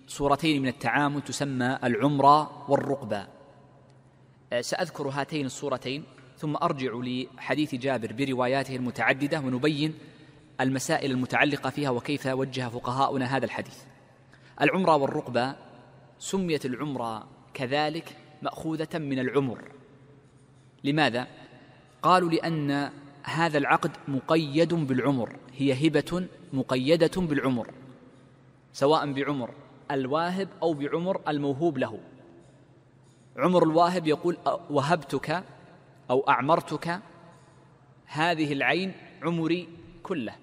صورتين من التعامل تسمى العمرة والرقبة أه، سأذكر هاتين الصورتين ثم أرجع لحديث جابر برواياته المتعددة ونبين المسائل المتعلقة فيها وكيف وجه فقهاؤنا هذا الحديث العمرة والرقبة سميت العمرة كذلك مأخوذة من العمر لماذا؟ قالوا لأن هذا العقد مقيد بالعمر هي هبة مقيدة بالعمر سواء بعمر الواهب أو بعمر الموهوب له عمر الواهب يقول وهبتك أو أعمرتك هذه العين عمري كله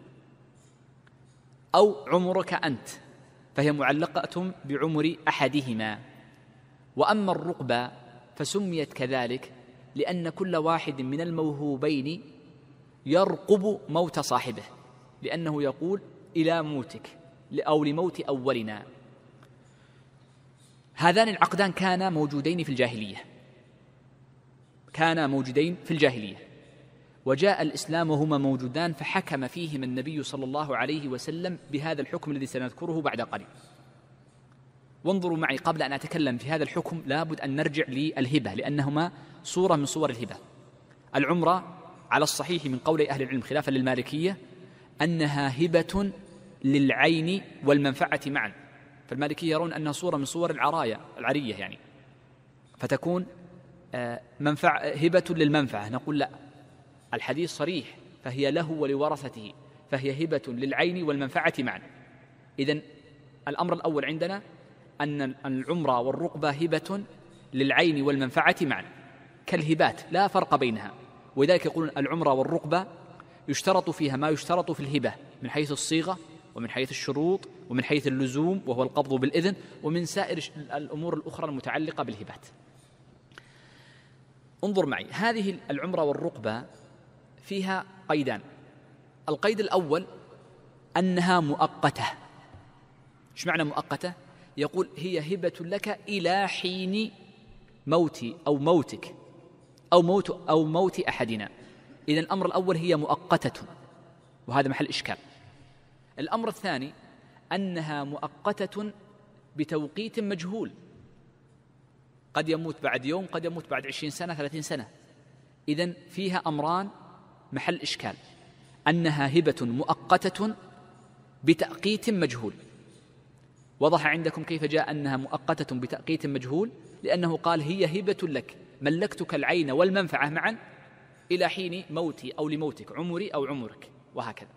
أو عمرك أنت فهي معلقة بعمر أحدهما وأما الرقبة فسميت كذلك لأن كل واحد من الموهوبين يرقب موت صاحبه لأنه يقول إلى موتك أو لموت أولنا هذان العقدان كانا موجودين في الجاهلية كانا موجودين في الجاهلية وجاء الإسلام وهما موجودان فحكم فيهما النبي صلى الله عليه وسلم بهذا الحكم الذي سنذكره بعد قليل وانظروا معي قبل أن أتكلم في هذا الحكم لابد أن نرجع للهبة لأنهما صورة من صور الهبة العمرة على الصحيح من قول أهل العلم خلافا للمالكية أنها هبة للعين والمنفعة معا فالمالكية يرون أنها صورة من صور العراية العرية يعني فتكون آه، منفع هبة للمنفعة نقول لا الحديث صريح فهي له ولورثته فهي هبة للعين والمنفعة معا إذا الأمر الأول عندنا أن العمرة والرقبة هبة للعين والمنفعة معا كالهبات لا فرق بينها ولذلك يقولون العمرة والرقبة يشترط فيها ما يشترط في الهبة من حيث الصيغة ومن حيث الشروط ومن حيث اللزوم وهو القبض بالإذن ومن سائر الأمور الأخرى المتعلقة بالهبات انظر معي هذه العمرة والرقبة فيها قيدان القيد الأول أنها مؤقتة ايش معنى مؤقتة؟ يقول هي هبة لك إلى حين موتي أو موتك أو موت أو موت أحدنا إذا الأمر الأول هي مؤقتة وهذا محل إشكال الامر الثاني انها مؤقته بتوقيت مجهول قد يموت بعد يوم قد يموت بعد عشرين سنه ثلاثين سنه اذا فيها امران محل اشكال انها هبه مؤقته بتاقيت مجهول وضح عندكم كيف جاء انها مؤقته بتاقيت مجهول لانه قال هي هبه لك ملكتك العين والمنفعه معا الى حين موتي او لموتك عمري او عمرك وهكذا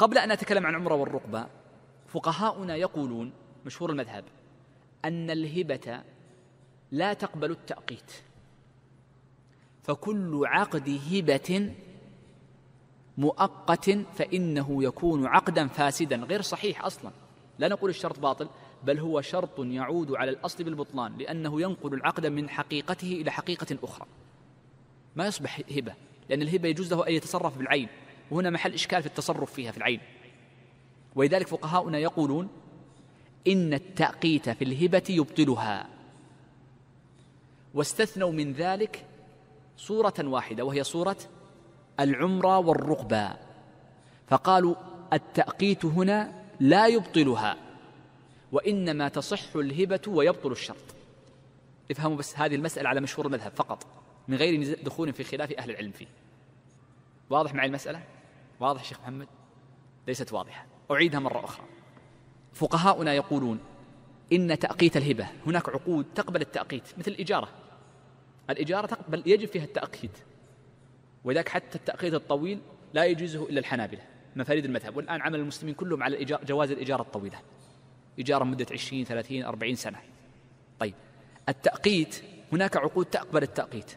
قبل أن أتكلم عن عمرة والرقبة فقهاؤنا يقولون مشهور المذهب أن الهبة لا تقبل التأقيت فكل عقد هبة مؤقت فإنه يكون عقدا فاسدا غير صحيح أصلا لا نقول الشرط باطل بل هو شرط يعود على الأصل بالبطلان لأنه ينقل العقد من حقيقته إلى حقيقة أخرى ما يصبح هبة لأن الهبة يجوز له أن يتصرف بالعين وهنا محل إشكال في التصرف فيها في العين ولذلك فقهاؤنا يقولون إن التأقيت في الهبة يبطلها واستثنوا من ذلك صورة واحدة وهي صورة العمرة والرقبة فقالوا التأقيت هنا لا يبطلها وإنما تصح الهبة ويبطل الشرط افهموا بس هذه المسألة على مشهور المذهب فقط من غير دخول في خلاف أهل العلم فيه واضح معي المسألة؟ واضح شيخ محمد ليست واضحة أعيدها مرة أخرى فقهاؤنا يقولون إن تأقيت الهبة هناك عقود تقبل التأقيت مثل الإجارة الإجارة تقبل يجب فيها التأقيت وذاك حتى التأقيت الطويل لا يجوزه إلا الحنابلة مفاريد المذهب والآن عمل المسلمين كلهم على جواز الإجارة الطويلة إجارة مدة 20 30 40 سنة طيب التأقيت هناك عقود تقبل التأقيت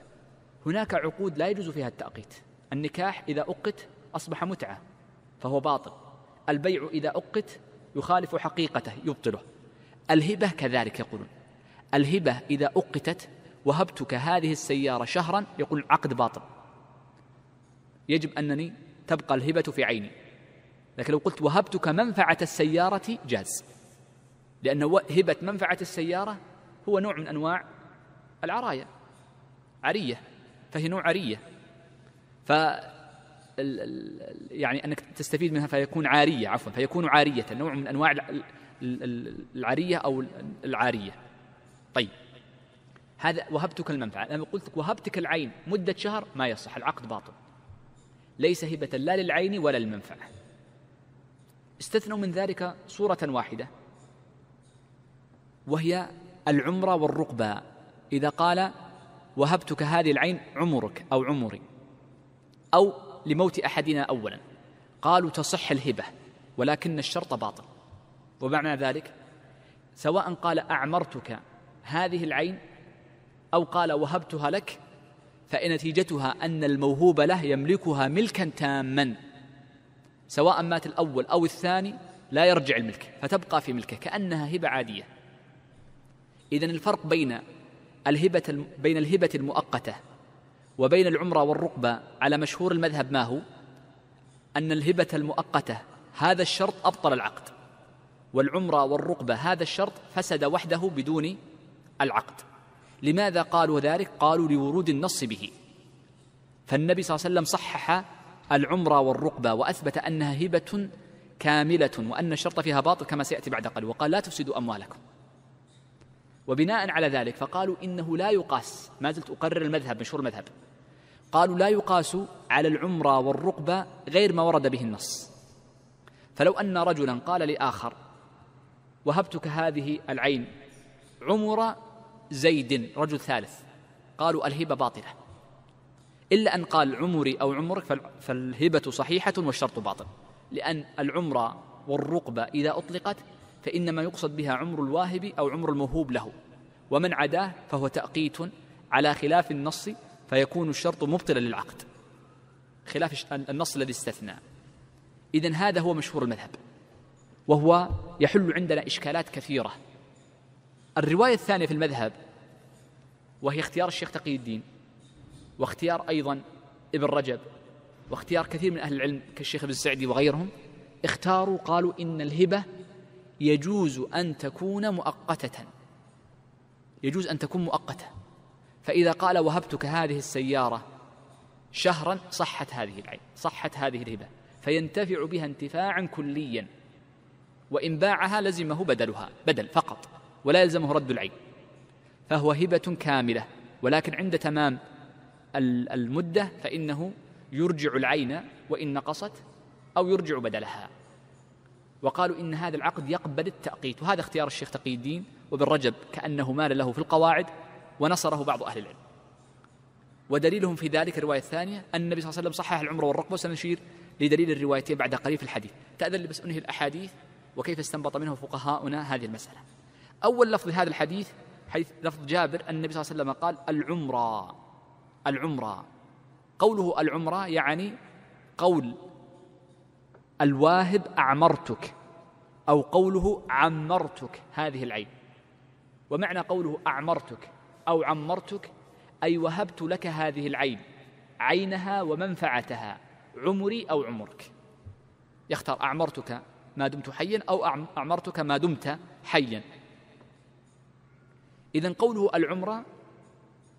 هناك عقود لا يجوز فيها التأقيت النكاح إذا أقت أصبح متعة فهو باطل البيع إذا أقت يخالف حقيقته يبطله الهبة كذلك يقولون الهبة إذا أقتت وهبتك هذه السيارة شهرا يقول العقد باطل يجب أنني تبقى الهبة في عيني لكن لو قلت وهبتك منفعة السيارة جاز لأن هبة منفعة السيارة هو نوع من أنواع العراية عرية فهي نوع عرية الـ الـ يعني أنك تستفيد منها فيكون عارية عفوا فيكون عارية نوع من أنواع العارية أو العارية طيب هذا وهبتك المنفعة لما قلت وهبتك العين مدة شهر ما يصح العقد باطل ليس هبة لا للعين ولا للمنفعة استثنوا من ذلك صورة واحدة وهي العمرة والرقبة إذا قال وهبتك هذه العين عمرك أو عمري أو لموت احدنا اولا قالوا تصح الهبه ولكن الشرط باطل ومعنى ذلك سواء قال اعمرتك هذه العين او قال وهبتها لك فنتيجتها ان الموهوب له يملكها ملكا تاما سواء مات الاول او الثاني لا يرجع الملك فتبقى في ملكه كانها هبه عاديه اذن الفرق بين الهبه بين الهبه المؤقته وبين العمرة والرقبة على مشهور المذهب ما هو أن الهبة المؤقتة هذا الشرط أبطل العقد والعمرة والرقبة هذا الشرط فسد وحده بدون العقد لماذا قالوا ذلك؟ قالوا لورود النص به فالنبي صلى الله عليه وسلم صحح العمرة والرقبة وأثبت أنها هبة كاملة وأن الشرط فيها باطل كما سيأتي بعد قليل وقال لا تفسدوا أموالكم وبناء على ذلك فقالوا إنه لا يقاس ما زلت أقرر المذهب مشهور المذهب قالوا لا يقاس على العمرة والرقبة غير ما ورد به النص فلو أن رجلا قال لآخر وهبتك هذه العين عمر زيد رجل ثالث قالوا الهبة باطلة إلا أن قال عمري أو عمرك فالهبة صحيحة والشرط باطل لأن العمرة والرقبة إذا أطلقت فإنما يقصد بها عمر الواهب أو عمر الموهوب له ومن عداه فهو تأقيت على خلاف النص فيكون الشرط مبطلا للعقد خلاف النص الذي استثنى إذا هذا هو مشهور المذهب وهو يحل عندنا إشكالات كثيرة الرواية الثانية في المذهب وهي اختيار الشيخ تقي الدين واختيار أيضا ابن رجب واختيار كثير من أهل العلم كالشيخ ابن السعدي وغيرهم اختاروا قالوا إن الهبة يجوز أن تكون مؤقتة يجوز أن تكون مؤقتة فإذا قال وهبتك هذه السيارة شهرا صحت هذه العين صحت هذه الهبة فينتفع بها انتفاعا كليا وإن باعها لزمه بدلها بدل فقط ولا يلزمه رد العين فهو هبة كاملة ولكن عند تمام المدة فإنه يرجع العين وإن نقصت أو يرجع بدلها وقالوا إن هذا العقد يقبل التأقيت وهذا اختيار الشيخ تقي الدين وابن رجب كأنه مال له في القواعد ونصره بعض أهل العلم ودليلهم في ذلك الرواية الثانية أن النبي صلى الله عليه وسلم صحح العمرة والرقبة وسنشير لدليل الروايتين بعد قليل في الحديث تأذن لي بس أنهي الأحاديث وكيف استنبط منه فقهاؤنا هذه المسألة أول لفظ هذا الحديث حيث لفظ جابر أن النبي صلى الله عليه وسلم قال العمرة العمرة قوله العمرة يعني قول الواهب أعمرتك أو قوله عمرتك هذه العين ومعنى قوله أعمرتك أو عمرتك أي وهبت لك هذه العين عينها ومنفعتها عمري أو عمرك يختار أعمرتك ما دمت حيا أو أعمرتك ما دمت حيا إذا قوله العمرة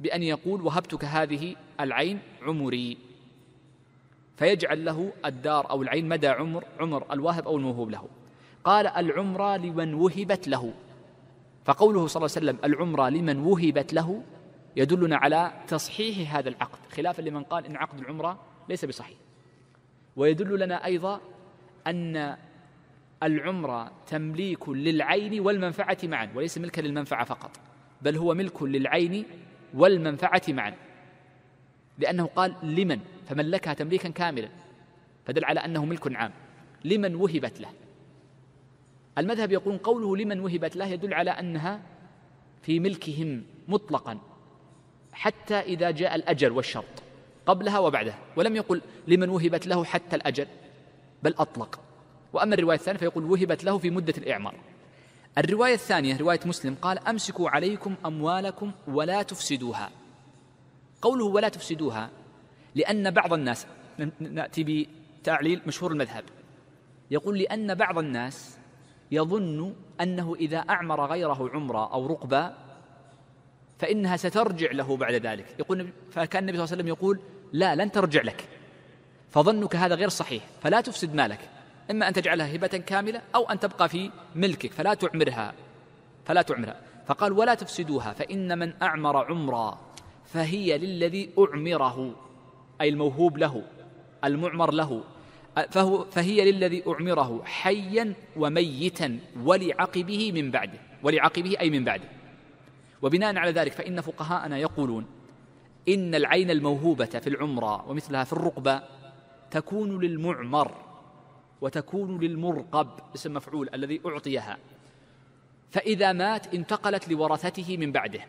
بأن يقول وهبتك هذه العين عمري فيجعل له الدار أو العين مدى عمر عمر الواهب أو الموهوب له قال العمرة لمن وهبت له فقوله صلى الله عليه وسلم العمرة لمن وهبت له يدلنا على تصحيح هذا العقد خلافا لمن قال إن عقد العمرة ليس بصحيح ويدل لنا أيضا أن العمرة تمليك للعين والمنفعة معا وليس ملكا للمنفعة فقط بل هو ملك للعين والمنفعة معا لأنه قال لمن فملكها تمليكا كاملا فدل على أنه ملك عام لمن وهبت له المذهب يقول قوله لمن وهبت له يدل على أنها في ملكهم مطلقا حتى إذا جاء الأجل والشرط قبلها وبعدها ولم يقل لمن وهبت له حتى الأجل بل أطلق وأما الرواية الثانية فيقول وهبت له في مدة الإعمار الرواية الثانية رواية مسلم قال أمسكوا عليكم أموالكم ولا تفسدوها قوله ولا تفسدوها لأن بعض الناس نأتي بتعليل مشهور المذهب يقول لأن بعض الناس يظن أنه إذا أعمر غيره عمرة أو رقبة فإنها سترجع له بعد ذلك يقول فكان النبي صلى الله عليه وسلم يقول لا لن ترجع لك فظنك هذا غير صحيح فلا تفسد مالك إما أن تجعلها هبة كاملة أو أن تبقى في ملكك فلا تعمرها فلا تعمرها فقال ولا تفسدوها فإن من أعمر عمرا فهي للذي أعمره أي الموهوب له المعمر له فهو فهي للذي أعمره حيا وميتا ولعقبه من بعده ولعقبه أي من بعده وبناء على ذلك فإن فقهاءنا يقولون إن العين الموهوبة في العمرة ومثلها في الرقبة تكون للمعمر وتكون للمرقب اسم مفعول الذي أعطيها فإذا مات انتقلت لورثته من بعده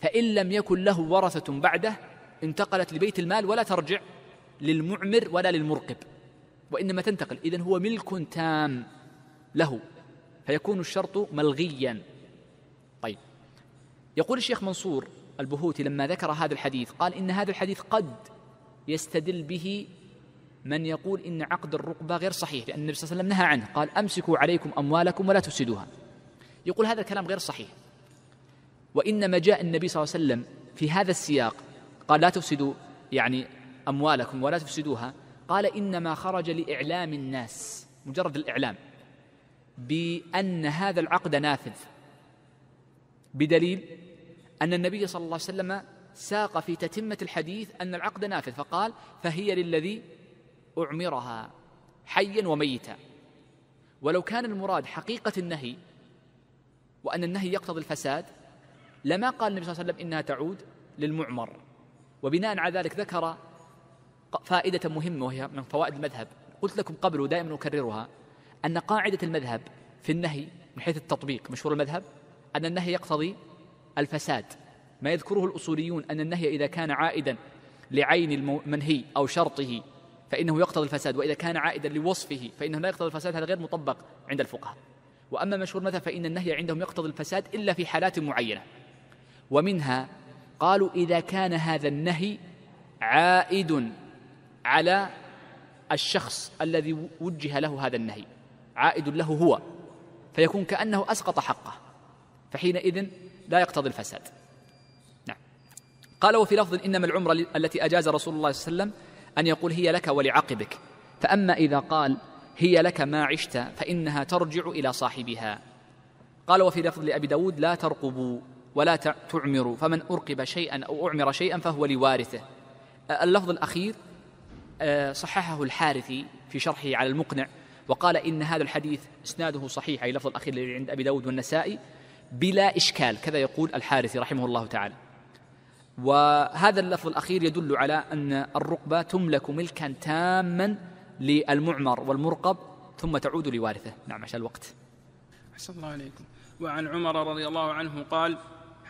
فإن لم يكن له ورثة بعده انتقلت لبيت المال ولا ترجع للمعمر ولا للمرقب وإنما تنتقل إذن هو ملك تام له فيكون الشرط ملغيا طيب يقول الشيخ منصور البهوتي لما ذكر هذا الحديث قال إن هذا الحديث قد يستدل به من يقول إن عقد الرقبة غير صحيح لأن النبي صلى الله عليه وسلم نهى عنه قال أمسكوا عليكم أموالكم ولا تفسدوها يقول هذا الكلام غير صحيح وإنما جاء النبي صلى الله عليه وسلم في هذا السياق قال لا تفسدوا يعني أموالكم ولا تفسدوها قال إنما خرج لإعلام الناس مجرد الإعلام بأن هذا العقد نافذ بدليل أن النبي صلى الله عليه وسلم ساق في تتمة الحديث أن العقد نافذ فقال فهي للذي أعمرها حيا وميتا ولو كان المراد حقيقة النهي وأن النهي يقتضي الفساد لما قال النبي صلى الله عليه وسلم إنها تعود للمعمر وبناء على ذلك ذكر فائدة مهمة وهي من فوائد المذهب قلت لكم قبل ودائما أكررها أن قاعدة المذهب في النهي من حيث التطبيق مشهور المذهب أن النهي يقتضي الفساد ما يذكره الأصوليون أن النهي إذا كان عائدا لعين المنهي أو شرطه فإنه يقتضي الفساد وإذا كان عائدا لوصفه فإنه لا يقتضي الفساد هذا غير مطبق عند الفقهاء وأما مشهور المذهب فإن النهي عندهم يقتضي الفساد إلا في حالات معينة ومنها قالوا إذا كان هذا النهي عائد على الشخص الذي وجه له هذا النهي عائد له هو فيكون كأنه أسقط حقه فحينئذ لا يقتضي الفساد نعم قال وفي لفظ إنما العمرة التي أجاز رسول الله صلى الله عليه وسلم أن يقول هي لك ولعقبك فأما إذا قال هي لك ما عشت فإنها ترجع إلى صاحبها قال وفي لفظ لأبي داود لا ترقبوا ولا تعمروا فمن أرقب شيئا أو أعمر شيئا فهو لوارثه اللفظ الأخير صححه الحارثي في شرحه على المقنع وقال إن هذا الحديث إسناده صحيح أي اللفظ الأخير الذي عند أبي داود والنسائي بلا إشكال كذا يقول الحارثي رحمه الله تعالى وهذا اللفظ الأخير يدل على أن الرقبة تملك ملكا تاما للمعمر والمرقب ثم تعود لوارثه نعم عشان الوقت أحسن الله عليكم وعن عمر رضي الله عنه قال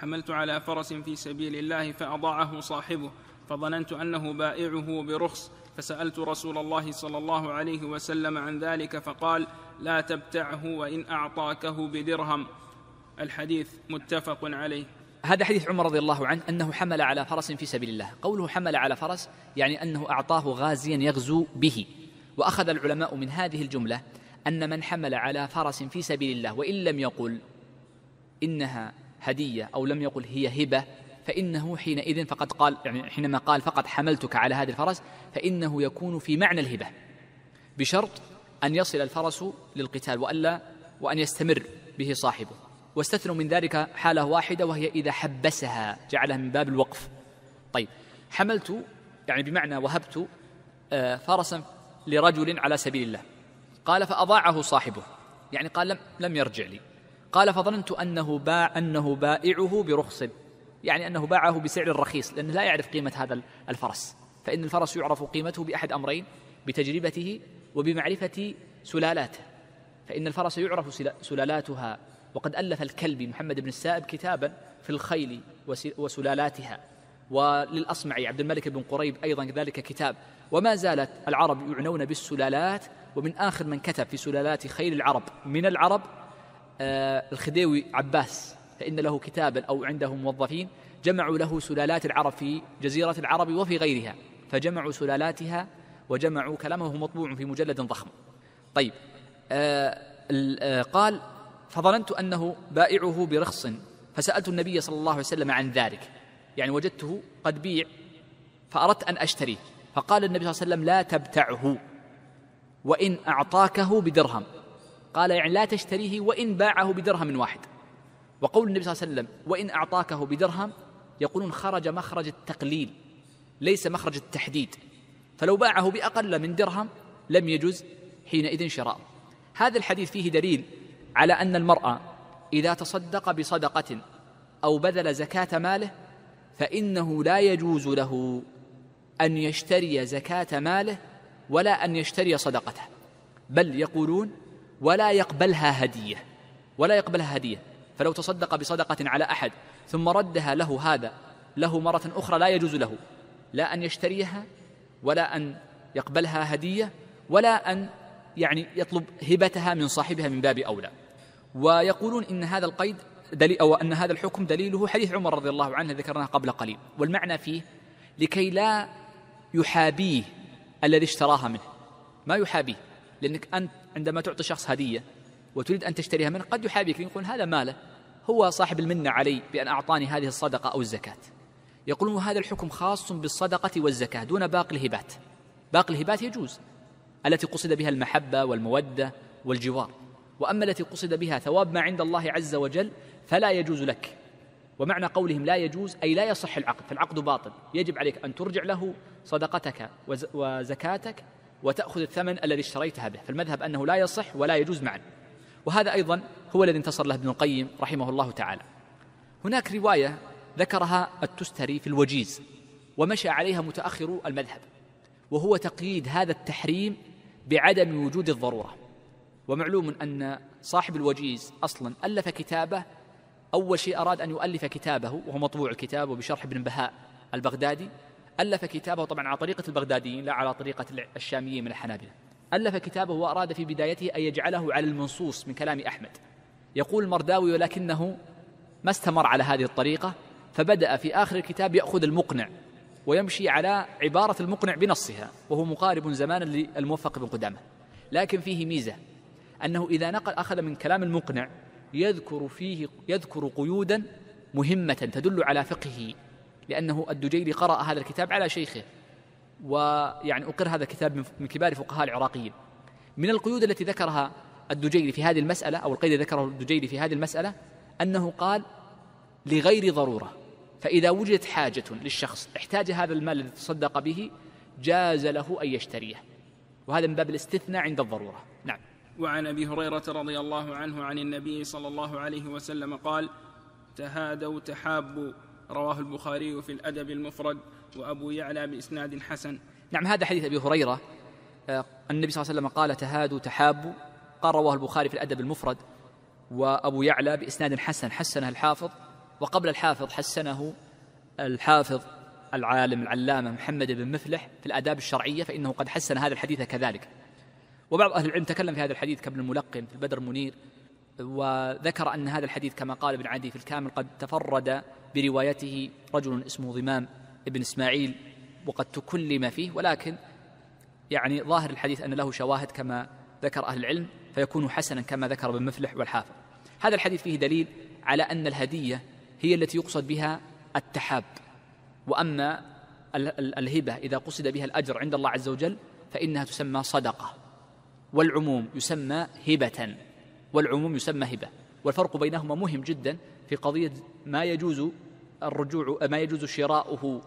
حملت على فرس في سبيل الله فأضاعه صاحبه فظننت أنه بائعه برخص فسألت رسول الله صلى الله عليه وسلم عن ذلك فقال لا تبتعه وإن أعطاكه بدرهم الحديث متفق عليه هذا حديث عمر رضي الله عنه أنه حمل على فرس في سبيل الله قوله حمل على فرس يعني أنه أعطاه غازيا يغزو به وأخذ العلماء من هذه الجملة أن من حمل على فرس في سبيل الله وإن لم يقل إنها هدية أو لم يقل هي هبة فإنه حينئذ فقد قال يعني حينما قال فقد حملتك على هذا الفرس فإنه يكون في معنى الهبة بشرط أن يصل الفرس للقتال وألا وأن يستمر به صاحبه واستثنوا من ذلك حالة واحدة وهي إذا حبسها جعلها من باب الوقف طيب حملت يعني بمعنى وهبت آه، فرسا لرجل على سبيل الله قال فأضاعه صاحبه يعني قال لم, لم يرجع لي قال فظننت أنه باع أنه بائعه برخص يعني أنه باعه بسعر رخيص لأنه لا يعرف قيمة هذا الفرس فإن الفرس يعرف قيمته بأحد أمرين بتجربته وبمعرفة سلالاته فإن الفرس يعرف سلالاتها وقد ألف الكلبي محمد بن السائب كتابا في الخيل وسلالاتها وللأصمعي عبد الملك بن قريب أيضا ذلك كتاب وما زالت العرب يعنون بالسلالات ومن آخر من كتب في سلالات خيل العرب من العرب آه، الخديوي عباس فإن له كتابا أو عنده موظفين جمعوا له سلالات العرب في جزيرة العرب وفي غيرها فجمعوا سلالاتها وجمعوا كلامه مطبوع في مجلد ضخم طيب آه، آه، قال فظننت أنه بائعه برخص فسألت النبي صلى الله عليه وسلم عن ذلك يعني وجدته قد بيع فأردت أن أشتريه فقال النبي صلى الله عليه وسلم لا تبتعه وإن أعطاكه بدرهم قال يعني لا تشتريه وإن باعه بدرهم واحد وقول النبي صلى الله عليه وسلم وإن أعطاكه بدرهم يقولون خرج مخرج التقليل ليس مخرج التحديد فلو باعه بأقل من درهم لم يجز حينئذ شراءه هذا الحديث فيه دليل على أن المرأة إذا تصدق بصدقة أو بذل زكاة ماله فإنه لا يجوز له أن يشتري زكاة ماله ولا أن يشتري صدقته بل يقولون ولا يقبلها هديه ولا يقبلها هديه فلو تصدق بصدقه على احد ثم ردها له هذا له مره اخرى لا يجوز له لا ان يشتريها ولا ان يقبلها هديه ولا ان يعني يطلب هبتها من صاحبها من باب اولى ويقولون ان هذا القيد دليل او ان هذا الحكم دليله حديث عمر رضي الله عنه ذكرناه قبل قليل والمعنى فيه لكي لا يحابيه الذي اشتراها منه ما يحابيه لأنك أنت عندما تعطي شخص هدية وتريد أن تشتريها منه قد يحابيك يقول هذا ماله هو صاحب المنة علي بأن أعطاني هذه الصدقة أو الزكاة يقولون هذا الحكم خاص بالصدقة والزكاة دون باقي الهبات باقي الهبات يجوز التي قصد بها المحبة والمودة والجوار وأما التي قصد بها ثواب ما عند الله عز وجل فلا يجوز لك ومعنى قولهم لا يجوز أي لا يصح العقد فالعقد باطل يجب عليك أن ترجع له صدقتك وزكاتك وتأخذ الثمن الذي اشتريتها به فالمذهب أنه لا يصح ولا يجوز معا وهذا أيضا هو الذي انتصر له ابن القيم رحمه الله تعالى هناك رواية ذكرها التستري في الوجيز ومشى عليها متأخر المذهب وهو تقييد هذا التحريم بعدم وجود الضرورة ومعلوم أن صاحب الوجيز أصلا ألف كتابه أول شيء أراد أن يؤلف كتابه وهو مطبوع الكتاب وبشرح ابن بهاء البغدادي ألف كتابه طبعا على طريقة البغداديين لا على طريقة الشاميين من الحنابلة ألف كتابه وأراد في بدايته أن يجعله على المنصوص من كلام أحمد يقول المرداوي ولكنه ما استمر على هذه الطريقة فبدأ في آخر الكتاب يأخذ المقنع ويمشي على عبارة المقنع بنصها وهو مقارب زمانا للموفق بن قدامة لكن فيه ميزة أنه إذا نقل أخذ من كلام المقنع يذكر فيه يذكر قيودا مهمة تدل على فقهه لأنه الدجيلي قرأ هذا الكتاب على شيخه ويعني أقر هذا الكتاب من كبار فقهاء العراقيين من القيود التي ذكرها الدجيلي في هذه المسألة أو القيد ذكره الدجيلي في هذه المسألة أنه قال لغير ضرورة فإذا وجدت حاجة للشخص احتاج هذا المال الذي تصدق به جاز له أن يشتريه وهذا من باب الاستثناء عند الضرورة نعم وعن أبي هريرة رضي الله عنه عن النبي صلى الله عليه وسلم قال تهادوا تحابوا رواه البخاري في الأدب المفرد وأبو يعلى بإسناد حسن نعم هذا حديث أبي هريرة آه، النبي صلى الله عليه وسلم قال تهادوا تحابوا قال رواه البخاري في الأدب المفرد وأبو يعلى بإسناد حسن حسنه الحافظ وقبل الحافظ حسنه الحافظ العالم العلامة محمد بن مفلح في الآداب الشرعية فإنه قد حسن هذا الحديث كذلك وبعض أهل العلم تكلم في هذا الحديث كابن الملقن في البدر المنير وذكر أن هذا الحديث كما قال ابن عدي في الكامل قد تفرد بروايته رجل اسمه ضمام ابن إسماعيل وقد تكلم فيه ولكن يعني ظاهر الحديث أن له شواهد كما ذكر أهل العلم فيكون حسنا كما ذكر ابن مفلح والحافظ هذا الحديث فيه دليل على أن الهدية هي التي يقصد بها التحاب وأما الهبة إذا قصد بها الأجر عند الله عز وجل فإنها تسمى صدقة والعموم يسمى هبة والعموم يسمى هبة والفرق بينهما مهم جدا في قضية ما يجوز الرجوع ما يجوز شراؤه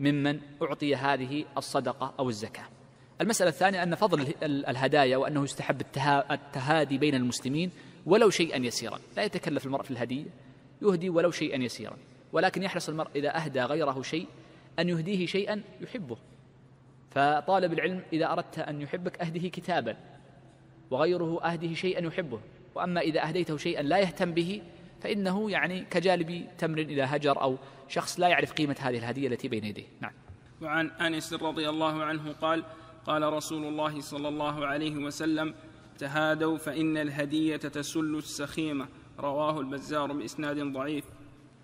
ممن أعطي هذه الصدقة أو الزكاة المسألة الثانية أن فضل الهدايا وأنه يستحب التهادي بين المسلمين ولو شيئا يسيرا لا يتكلف المرء في الهدية يهدي ولو شيئا يسيرا ولكن يحرص المرء إذا أهدى غيره شيء أن يهديه شيئا يحبه فطالب العلم إذا أردت أن يحبك أهده كتابا وغيره أهده شيئا يحبه وأما إذا أهديته شيئا لا يهتم به فإنه يعني كجالب تمر إلى هجر أو شخص لا يعرف قيمة هذه الهدية التي بين يديه نعم وعن أنس رضي الله عنه قال قال رسول الله صلى الله عليه وسلم تهادوا فإن الهدية تسل السخيمة رواه البزار بإسناد ضعيف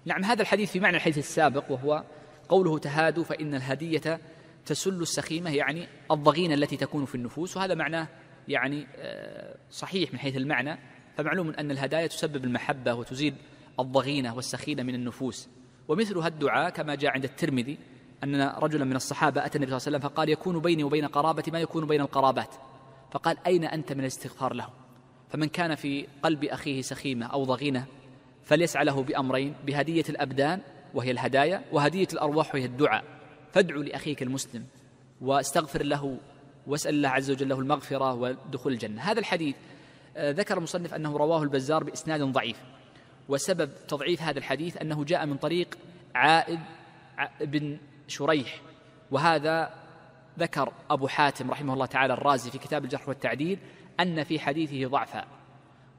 نعم هذا الحديث في معنى الحديث السابق وهو قوله تهادوا فإن الهدية تسل السخيمة يعني الضغينة التي تكون في النفوس وهذا معناه يعني آه، صحيح من حيث المعنى فمعلوم أن الهدايا تسبب المحبة وتزيل الضغينة والسخينة من النفوس ومثلها الدعاء كما جاء عند الترمذي أن رجلا من الصحابة أتى النبي صلى الله عليه وسلم فقال يكون بيني وبين قرابتي ما يكون بين القرابات فقال أين أنت من الاستغفار له فمن كان في قلب أخيه سخيمة أو ضغينة فليسعى له بأمرين بهدية الأبدان وهي الهدايا وهدية الأرواح وهي الدعاء فادعو لأخيك المسلم واستغفر له واسأل الله عز وجل له المغفرة ودخول الجنة هذا الحديث آه، ذكر المصنف أنه رواه البزار بإسناد ضعيف وسبب تضعيف هذا الحديث أنه جاء من طريق عائد بن شريح وهذا ذكر أبو حاتم رحمه الله تعالى الرازي في كتاب الجرح والتعديل أن في حديثه ضعفا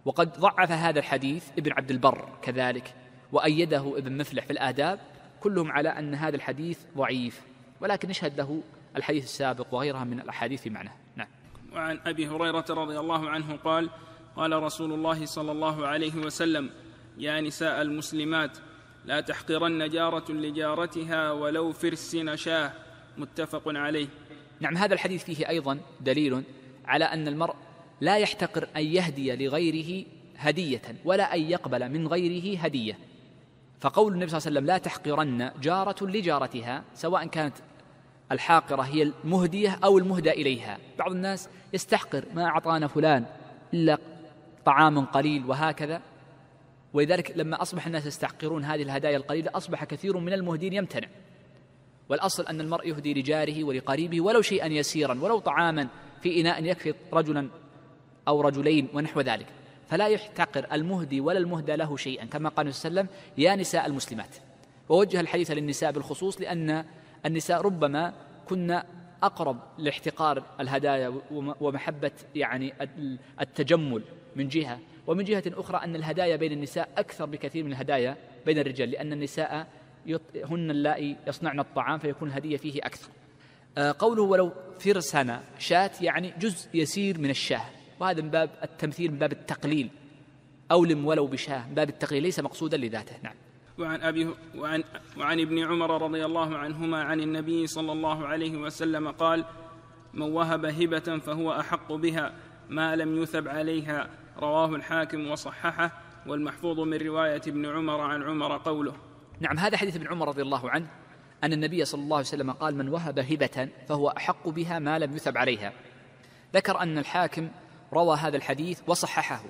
وقد ضعف هذا الحديث ابن عبد البر كذلك وأيده ابن مفلح في الآداب كلهم على أن هذا الحديث ضعيف ولكن نشهد له الحديث السابق وغيرها من الأحاديث في معناه وعن ابي هريره رضي الله عنه قال قال رسول الله صلى الله عليه وسلم يا نساء المسلمات لا تحقرن جاره لجارتها ولو فرس نشاه متفق عليه نعم هذا الحديث فيه ايضا دليل على ان المرء لا يحتقر ان يهدي لغيره هديه ولا ان يقبل من غيره هديه فقول النبي صلى الله عليه وسلم لا تحقرن جاره لجارتها سواء كانت الحاقرة هي المهدية أو المهدى إليها بعض الناس يستحقر ما أعطانا فلان إلا طعام قليل وهكذا ولذلك لما أصبح الناس يستحقرون هذه الهدايا القليلة أصبح كثير من المهدين يمتنع والأصل أن المرء يهدي لجاره ولقريبه ولو شيئا يسيرا ولو طعاما في إناء يكفي رجلا أو رجلين ونحو ذلك فلا يحتقر المهدي ولا المهدى له شيئا كما قال النبي صلى الله عليه وسلم يا نساء المسلمات ووجه الحديث للنساء بالخصوص لأن النساء ربما كنا أقرب لاحتقار الهدايا ومحبة يعني التجمل من جهة ومن جهة أخرى أن الهدايا بين النساء أكثر بكثير من الهدايا بين الرجال لأن النساء هن اللائي يصنعن الطعام فيكون الهدية فيه أكثر آه، قوله ولو فرسنا شاة يعني جزء يسير من الشاه وهذا من باب التمثيل من باب التقليل أولم ولو بشاه من باب التقليل ليس مقصودا لذاته نعم وعن أبي وعن, وعن ابن عمر رضي الله عنهما عن النبي صلى الله عليه وسلم قال من وهب هبة فهو أحق بها ما لم يثب عليها رواه الحاكم وصححه والمحفوظ من رواية ابن عمر عن عمر قوله نعم هذا حديث ابن عمر رضي الله عنه أن النبي صلى الله عليه وسلم قال من وهب هبة فهو أحق بها ما لم يثب عليها ذكر أن الحاكم روى هذا الحديث وصححه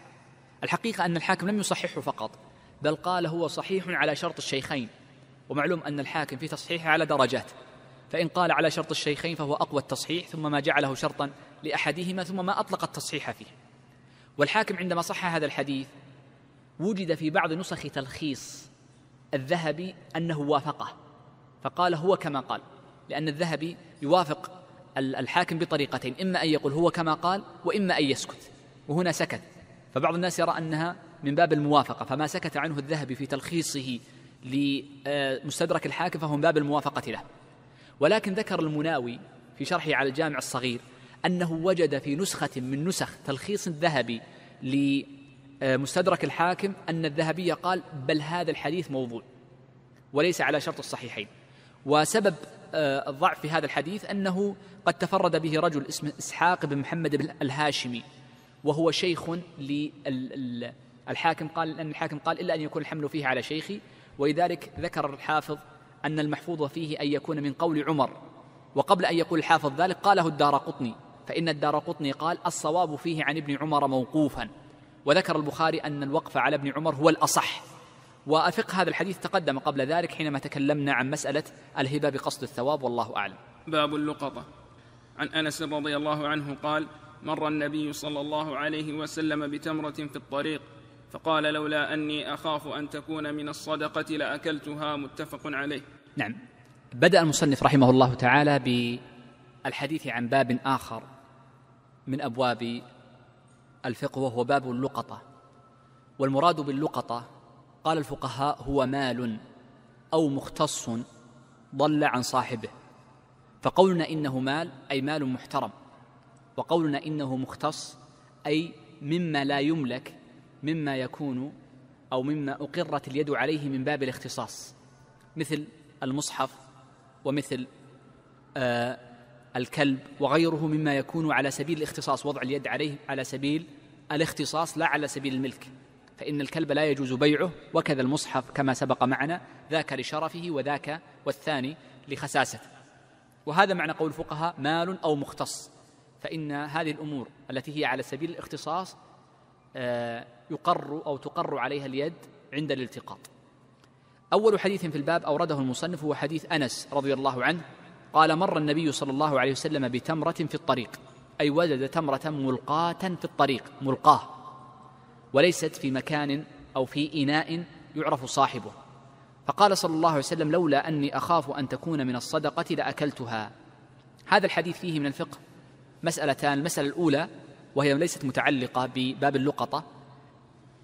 الحقيقة أن الحاكم لم يصححه فقط بل قال هو صحيح على شرط الشيخين ومعلوم أن الحاكم في تصحيحه على درجات فإن قال على شرط الشيخين فهو أقوى التصحيح ثم ما جعله شرطا لأحدهما ثم ما أطلق التصحيح فيه والحاكم عندما صح هذا الحديث وجد في بعض نسخ تلخيص الذهبي أنه وافقه فقال هو كما قال لأن الذهبي يوافق الحاكم بطريقتين إما أن يقول هو كما قال وإما أن يسكت وهنا سكت فبعض الناس يرى أنها من باب الموافقة فما سكت عنه الذهبي في تلخيصه لمستدرك الحاكم فهو من باب الموافقة له ولكن ذكر المناوي في شرحه على الجامع الصغير أنه وجد في نسخة من نسخ تلخيص الذهبي لمستدرك الحاكم أن الذهبي قال بل هذا الحديث موضوع وليس على شرط الصحيحين وسبب آه، الضعف في هذا الحديث أنه قد تفرد به رجل اسمه إسحاق بن محمد بن الهاشمي وهو شيخ لل الحاكم قال أن الحاكم قال إلا أن يكون الحمل فيه على شيخي ولذلك ذكر الحافظ أن المحفوظ فيه أن يكون من قول عمر وقبل أن يقول الحافظ ذلك قاله الدار قطني فإن الدار قطني قال الصواب فيه عن ابن عمر موقوفا وذكر البخاري أن الوقف على ابن عمر هو الأصح وأفق هذا الحديث تقدم قبل ذلك حينما تكلمنا عن مسألة الهبة بقصد الثواب والله أعلم باب اللقطة عن أنس رضي الله عنه قال مر النبي صلى الله عليه وسلم بتمرة في الطريق فقال لولا اني اخاف ان تكون من الصدقه لاكلتها متفق عليه نعم بدا المصنف رحمه الله تعالى بالحديث عن باب اخر من ابواب الفقه وهو باب اللقطه والمراد باللقطه قال الفقهاء هو مال او مختص ضل عن صاحبه فقولنا انه مال اي مال محترم وقولنا انه مختص اي مما لا يملك مما يكون او مما اقرت اليد عليه من باب الاختصاص مثل المصحف ومثل آه، الكلب وغيره مما يكون على سبيل الاختصاص وضع اليد عليه على سبيل الاختصاص لا على سبيل الملك فإن الكلب لا يجوز بيعه وكذا المصحف كما سبق معنا ذاك لشرفه وذاك والثاني لخساسته وهذا معنى قول الفقهاء مال أو مختص فإن هذه الأمور التي هي على سبيل الاختصاص آه، يقر أو تقر عليها اليد عند الالتقاط أول حديث في الباب أورده المصنف هو حديث أنس رضي الله عنه قال مر النبي صلى الله عليه وسلم بتمرة في الطريق أي وجد تمرة ملقاة في الطريق ملقاه وليست في مكان أو في إناء يعرف صاحبه فقال صلى الله عليه وسلم لولا أني أخاف أن تكون من الصدقة لأكلتها هذا الحديث فيه من الفقه مسألتان المسألة الأولى وهي ليست متعلقة بباب اللقطة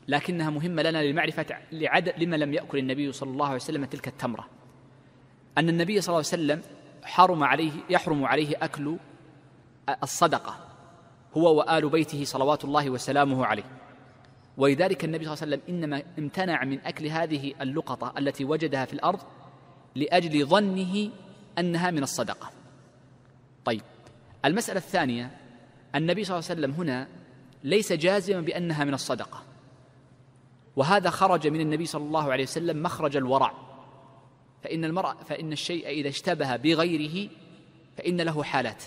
لكنها مهمة لنا لمعرفة لعدد لما لم يأكل النبي صلى الله عليه وسلم تلك التمرة أن النبي صلى الله عليه وسلم حرم عليه يحرم عليه أكل الصدقة هو وآل بيته صلوات الله وسلامه عليه ولذلك النبي صلى الله عليه وسلم إنما امتنع من أكل هذه اللقطة التي وجدها في الأرض لأجل ظنه أنها من الصدقة طيب المسألة الثانية النبي صلى الله عليه وسلم هنا ليس جازما بانها من الصدقه وهذا خرج من النبي صلى الله عليه وسلم مخرج الورع فان المرء فان الشيء اذا اشتبه بغيره فان له حالات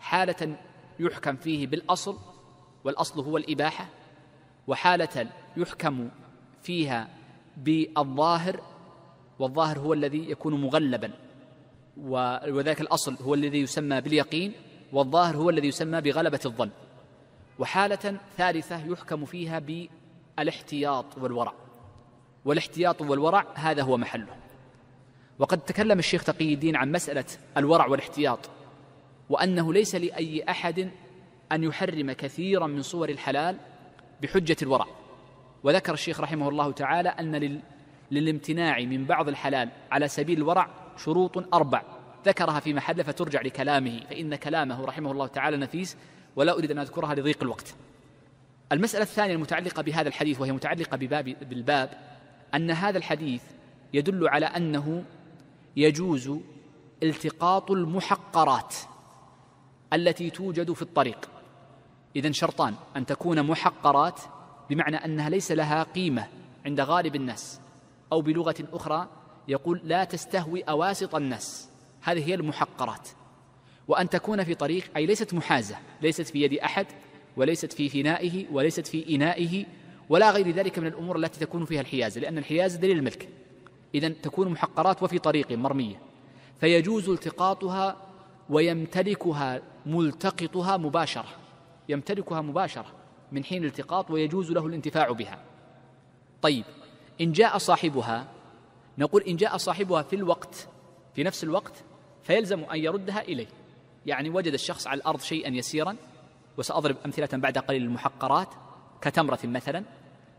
حاله يحكم فيه بالاصل والاصل هو الاباحه وحاله يحكم فيها بالظاهر والظاهر هو الذي يكون مغلبا وذلك الاصل هو الذي يسمى باليقين والظاهر هو الذي يسمى بغلبة الظن وحالة ثالثة يحكم فيها بالاحتياط والورع والاحتياط والورع هذا هو محله وقد تكلم الشيخ تقي الدين عن مسألة الورع والاحتياط وأنه ليس لأي أحد أن يحرم كثيرا من صور الحلال بحجة الورع وذكر الشيخ رحمه الله تعالى أن للامتناع من بعض الحلال على سبيل الورع شروط أربع ذكرها في محله فترجع لكلامه فإن كلامه رحمه الله تعالى نفيس ولا أريد أن أذكرها لضيق الوقت المسألة الثانية المتعلقة بهذا الحديث وهي متعلقة بباب بالباب أن هذا الحديث يدل على أنه يجوز التقاط المحقرات التي توجد في الطريق إذا شرطان أن تكون محقرات بمعنى أنها ليس لها قيمة عند غالب الناس أو بلغة أخرى يقول لا تستهوي أواسط الناس هذه هي المحقرات وأن تكون في طريق أي ليست محازة ليست في يد أحد وليست في فنائه وليست في إنائه ولا غير ذلك من الأمور التي تكون فيها الحيازة لأن الحيازة دليل الملك إذا تكون محقرات وفي طريق مرمية فيجوز التقاطها ويمتلكها ملتقطها مباشرة يمتلكها مباشرة من حين التقاط ويجوز له الانتفاع بها طيب إن جاء صاحبها نقول إن جاء صاحبها في الوقت في نفس الوقت فيلزم أن يردها إليه يعني وجد الشخص على الأرض شيئا يسيرا وسأضرب أمثلة بعد قليل المحقرات كتمرة مثلا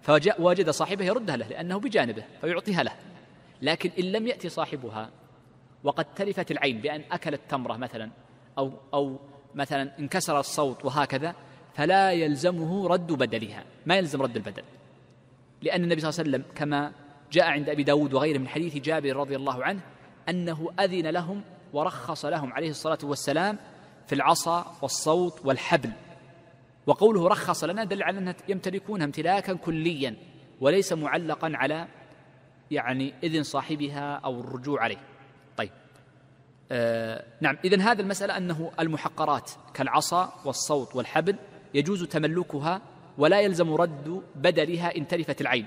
فوجد صاحبه يردها له لأنه بجانبه فيعطيها له لكن إن لم يأتي صاحبها وقد تلفت العين بأن أكل التمرة مثلا أو أو مثلا انكسر الصوت وهكذا فلا يلزمه رد بدلها ما يلزم رد البدل لأن النبي صلى الله عليه وسلم كما جاء عند أبي داود وغيره من حديث جابر رضي الله عنه أنه أذن لهم ورخص لهم عليه الصلاة والسلام في العصا والصوت والحبل وقوله رخص لنا دل على أن يمتلكونها امتلاكا كليا وليس معلقا على يعني إذن صاحبها أو الرجوع عليه طيب آه نعم إذن هذا المسألة أنه المحقرات كالعصا والصوت والحبل يجوز تملكها ولا يلزم رد بدلها إن تلفت العين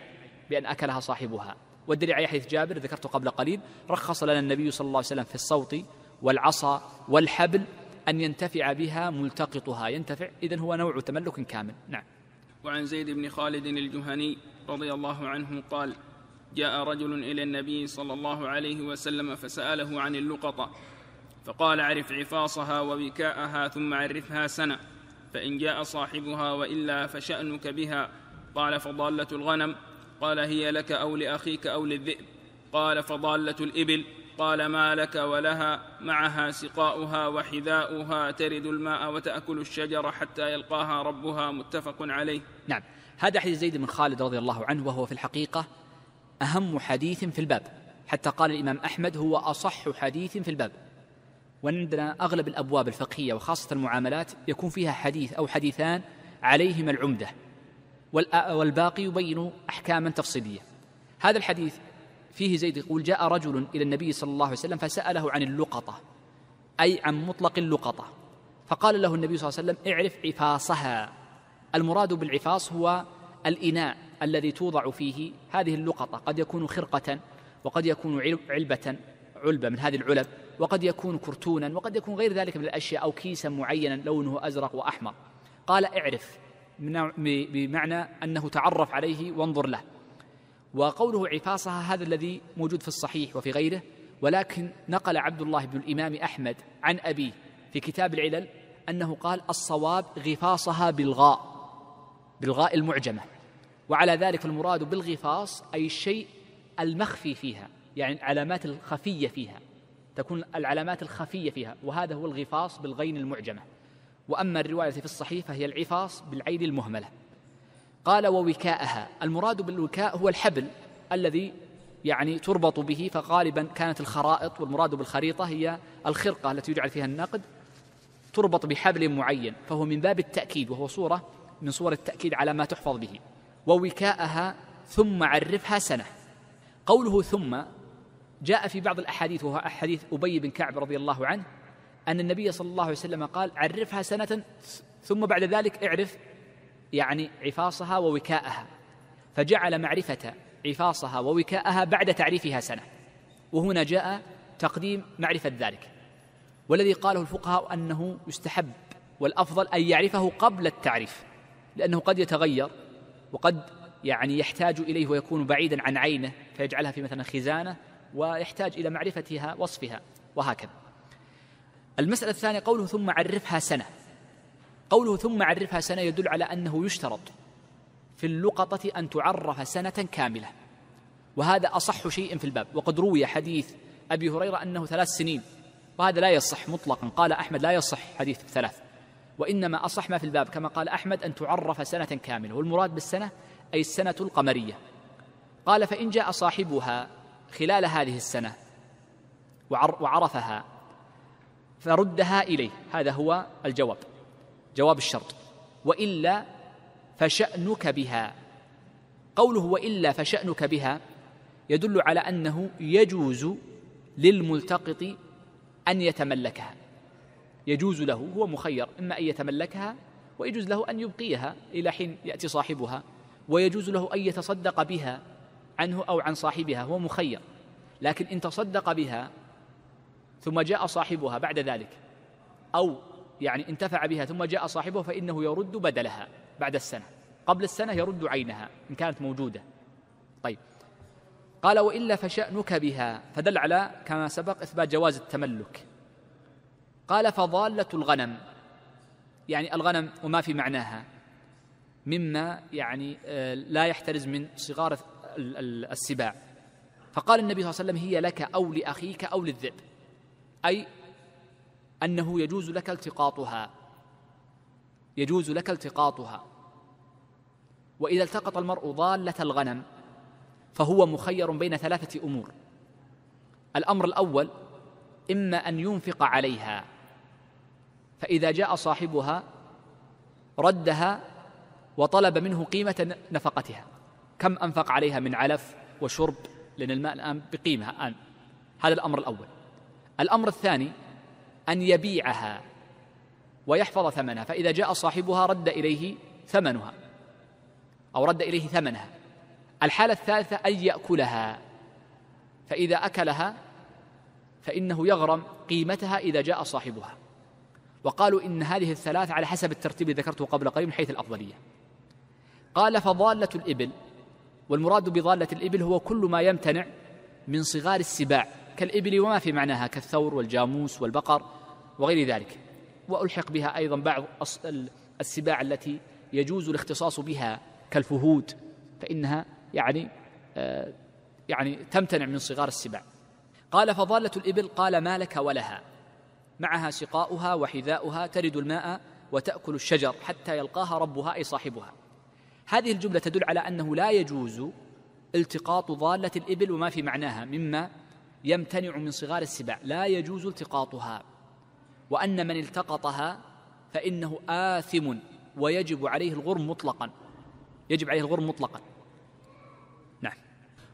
بأن أكلها صاحبها والدليل على حديث جابر ذكرته قبل قليل رخص لنا النبي صلى الله عليه وسلم في الصوت والعصا والحبل أن ينتفع بها ملتقطها ينتفع إذن هو نوع تملك كامل نعم وعن زيد بن خالد الجهني رضي الله عنه قال جاء رجل إلى النبي صلى الله عليه وسلم فسأله عن اللقطة فقال عرف عفاصها وبكاءها ثم عرفها سنة فإن جاء صاحبها وإلا فشأنك بها قال فضالة الغنم قال هي لك او لاخيك او للذئب قال فضاله الابل قال ما لك ولها معها سقاؤها وحذاؤها ترد الماء وتاكل الشجر حتى يلقاها ربها متفق عليه نعم هذا حديث زيد بن خالد رضي الله عنه وهو في الحقيقه اهم حديث في الباب حتى قال الامام احمد هو اصح حديث في الباب وعندنا اغلب الابواب الفقهيه وخاصه المعاملات يكون فيها حديث او حديثان عليهما العمده والباقي يبين أحكاما تفصيلية هذا الحديث فيه زيد يقول جاء رجل إلى النبي صلى الله عليه وسلم فسأله عن اللقطة أي عن مطلق اللقطة فقال له النبي صلى الله عليه وسلم اعرف عفاصها المراد بالعفاص هو الإناء الذي توضع فيه هذه اللقطة قد يكون خرقة وقد يكون علبة علبة من هذه العلب وقد يكون كرتونا وقد يكون غير ذلك من الأشياء أو كيسا معينا لونه أزرق وأحمر قال اعرف بمعنى أنه تعرف عليه وانظر له وقوله عفاصها هذا الذي موجود في الصحيح وفي غيره ولكن نقل عبد الله بن الإمام أحمد عن أبيه في كتاب العلل أنه قال الصواب غفاصها بالغاء بالغاء المعجمة وعلى ذلك المراد بالغفاص أي الشيء المخفي فيها يعني العلامات الخفية فيها تكون العلامات الخفية فيها وهذا هو الغفاص بالغين المعجمة وأما الرواية في الصحيح فهي العفاص بالعين المهملة قال ووكاءها المراد بالوكاء هو الحبل الذي يعني تربط به فغالبا كانت الخرائط والمراد بالخريطة هي الخرقة التي يجعل فيها النقد تربط بحبل معين فهو من باب التأكيد وهو صورة من صور التأكيد على ما تحفظ به ووكاءها ثم عرفها سنة قوله ثم جاء في بعض الأحاديث وهو أحاديث أبي بن كعب رضي الله عنه أن النبي صلى الله عليه وسلم قال عرفها سنة ثم بعد ذلك اعرف يعني عفاصها ووكاءها فجعل معرفة عفاصها ووكاءها بعد تعريفها سنة وهنا جاء تقديم معرفة ذلك والذي قاله الفقهاء أنه يستحب والأفضل أن يعرفه قبل التعريف لأنه قد يتغير وقد يعني يحتاج إليه ويكون بعيدا عن عينه فيجعلها في مثلا خزانة ويحتاج إلى معرفتها وصفها وهكذا المسألة الثانية قوله ثم عرفها سنة قوله ثم عرفها سنة يدل على أنه يشترط في اللقطة أن تعرف سنة كاملة وهذا أصح شيء في الباب وقد روي حديث أبي هريرة أنه ثلاث سنين وهذا لا يصح مطلقا قال أحمد لا يصح حديث ثلاث وإنما أصح ما في الباب كما قال أحمد أن تعرف سنة كاملة والمراد بالسنة أي السنة القمرية قال فإن جاء صاحبها خلال هذه السنة وعرفها فردها اليه هذا هو الجواب جواب الشرط والا فشانك بها قوله والا فشانك بها يدل على انه يجوز للملتقط ان يتملكها يجوز له هو مخير اما ان يتملكها ويجوز له ان يبقيها الى حين ياتي صاحبها ويجوز له ان يتصدق بها عنه او عن صاحبها هو مخير لكن ان تصدق بها ثم جاء صاحبها بعد ذلك أو يعني انتفع بها ثم جاء صاحبه فإنه يرد بدلها بعد السنة قبل السنة يرد عينها إن كانت موجودة طيب قال وإلا فشأنك بها فدل على كما سبق إثبات جواز التملك قال فضالة الغنم يعني الغنم وما في معناها مما يعني آه، لا يحترز من صغار السباع فقال النبي صلى الله عليه وسلم هي لك أو لأخيك أو للذئب أي أنه يجوز لك التقاطها يجوز لك التقاطها وإذا التقط المرء ضالة الغنم فهو مخير بين ثلاثة أمور الأمر الأول إما أن ينفق عليها فإذا جاء صاحبها ردها وطلب منه قيمة نفقتها كم أنفق عليها من علف وشرب لأن الماء الآن بقيمة الآن هذا الأمر الأول الأمر الثاني أن يبيعها ويحفظ ثمنها فإذا جاء صاحبها رد إليه ثمنها أو رد إليه ثمنها الحالة الثالثة أن يأكلها فإذا أكلها فإنه يغرم قيمتها إذا جاء صاحبها وقالوا إن هذه الثلاث على حسب الترتيب الذي ذكرته قبل قليل من حيث الأفضلية قال فضالة الإبل والمراد بضالة الإبل هو كل ما يمتنع من صغار السباع كالإبل وما في معناها كالثور والجاموس والبقر وغير ذلك وألحق بها أيضا بعض السباع التي يجوز الاختصاص بها كالفهود فإنها يعني آه، يعني تمتنع من صغار السباع قال فضالة الإبل قال ما لك ولها معها سقاؤها وحذاؤها ترد الماء وتأكل الشجر حتى يلقاها ربها أي صاحبها هذه الجملة تدل على أنه لا يجوز التقاط ضالة الإبل وما في معناها مما يمتنع من صغار السباع لا يجوز التقاطها وأن من التقطها فإنه آثم ويجب عليه الغرم مطلقا يجب عليه الغرم مطلقا نعم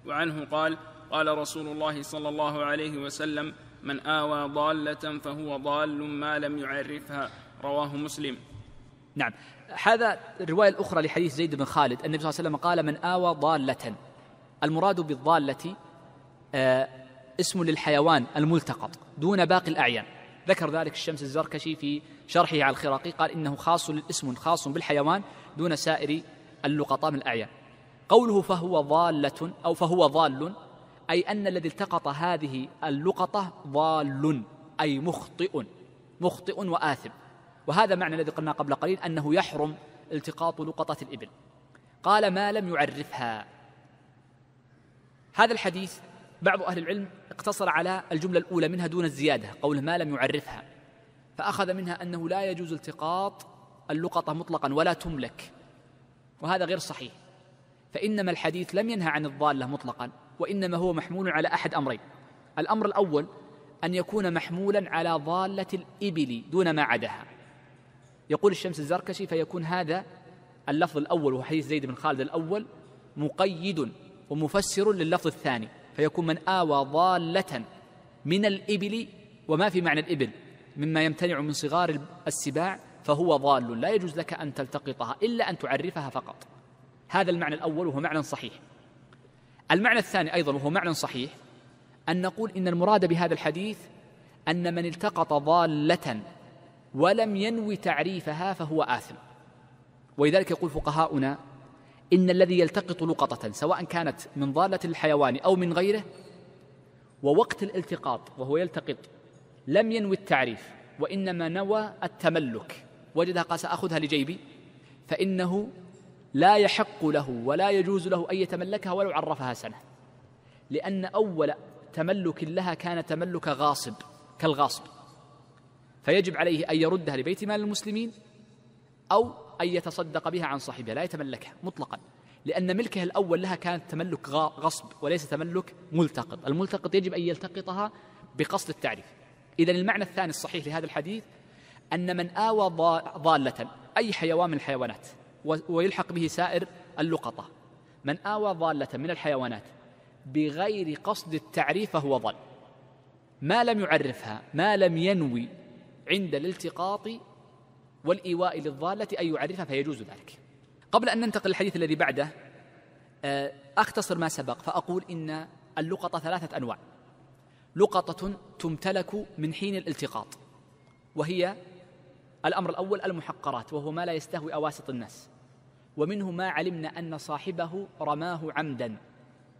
وعنه قال قال رسول الله صلى الله عليه وسلم من آوى ضالة فهو ضال ما لم يعرفها رواه مسلم نعم هذا الرواية الأخرى لحديث زيد بن خالد النبي صلى الله عليه وسلم قال من آوى ضالة المراد بالضالة آه اسم للحيوان الملتقط دون باقي الأعيان ذكر ذلك الشمس الزركشي في شرحه على الخراقي قال إنه خاص اسم خاص بالحيوان دون سائر اللقطاء من الأعيان قوله فهو ضالة أو فهو ضال أي أن الذي التقط هذه اللقطة ضال أي مخطئ مخطئ وآثم وهذا معنى الذي قلنا قبل قليل أنه يحرم التقاط لقطة الإبل قال ما لم يعرفها هذا الحديث بعض أهل العلم اقتصر على الجملة الأولى منها دون الزيادة قوله ما لم يعرفها فأخذ منها أنه لا يجوز التقاط اللقطة مطلقا ولا تملك وهذا غير صحيح فإنما الحديث لم ينهى عن الضالة مطلقا وإنما هو محمول على أحد أمرين الأمر الأول أن يكون محمولا على ضالة الإبل دون ما عداها يقول الشمس الزركشي فيكون هذا اللفظ الأول وهو حديث زيد بن خالد الأول مقيد ومفسر لللفظ الثاني فيكون من آوى ضالة من الإبل وما في معنى الإبل مما يمتنع من صغار السباع فهو ضال لا يجوز لك أن تلتقطها إلا أن تعرفها فقط هذا المعنى الأول وهو معنى صحيح المعنى الثاني أيضا وهو معنى صحيح أن نقول إن المراد بهذا الحديث أن من التقط ضالة ولم ينوي تعريفها فهو آثم ولذلك يقول فقهاؤنا إن الذي يلتقط لقطة سواء كانت من ضالة الحيوان أو من غيره ووقت الالتقاط وهو يلتقط لم ينوي التعريف وإنما نوى التملك وجدها قال سأخذها لجيبي فإنه لا يحق له ولا يجوز له أن يتملكها ولو عرفها سنة لأن أول تملك لها كان تملك غاصب كالغاصب فيجب عليه أن يردها لبيت مال المسلمين أو أن يتصدق بها عن صاحبها لا يتملكها مطلقا لأن ملكه الأول لها كانت تملك غصب وليس تملك ملتقط الملتقط يجب أن يلتقطها بقصد التعريف إذا المعنى الثاني الصحيح لهذا الحديث أن من آوى ضالة أي حيوان من الحيوانات ويلحق به سائر اللقطة من آوى ضالة من الحيوانات بغير قصد التعريف فهو ضال ما لم يعرفها ما لم ينوي عند الالتقاط والإيواء للضالة أن يعرفها فيجوز ذلك قبل أن ننتقل للحديث الذي بعده آه، أختصر ما سبق فأقول إن اللقطة ثلاثة أنواع لقطة تمتلك من حين الالتقاط وهي الأمر الأول المحقرات وهو ما لا يستهوي أواسط الناس ومنه ما علمنا أن صاحبه رماه عمدا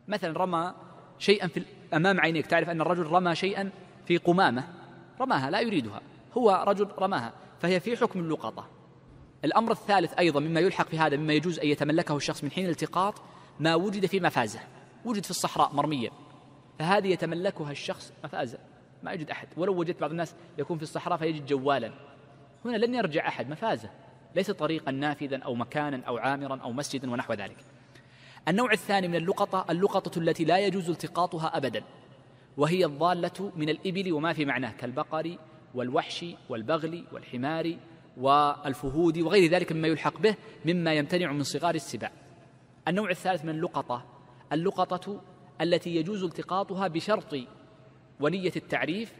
مثلا رمى شيئا في أمام عينيك تعرف أن الرجل رمى شيئا في قمامة رماها لا يريدها هو رجل رماها فهي في حكم اللقطة الأمر الثالث أيضا مما يلحق في هذا مما يجوز أن يتملكه الشخص من حين الالتقاط ما وجد في مفازة وجد في الصحراء مرميا فهذه يتملكها الشخص مفازة ما يجد أحد ولو وجدت بعض الناس يكون في الصحراء فيجد جوالا هنا لن يرجع أحد مفازة ليس طريقا نافذا أو مكانا أو عامرا أو مسجدا ونحو ذلك النوع الثاني من اللقطة اللقطة التي لا يجوز التقاطها أبدا وهي الضالة من الإبل وما في معناه كالبقر والوحش والبغل والحمار والفهود وغير ذلك مما يلحق به مما يمتنع من صغار السباع النوع الثالث من اللقطة اللقطة التي يجوز التقاطها بشرط ونية التعريف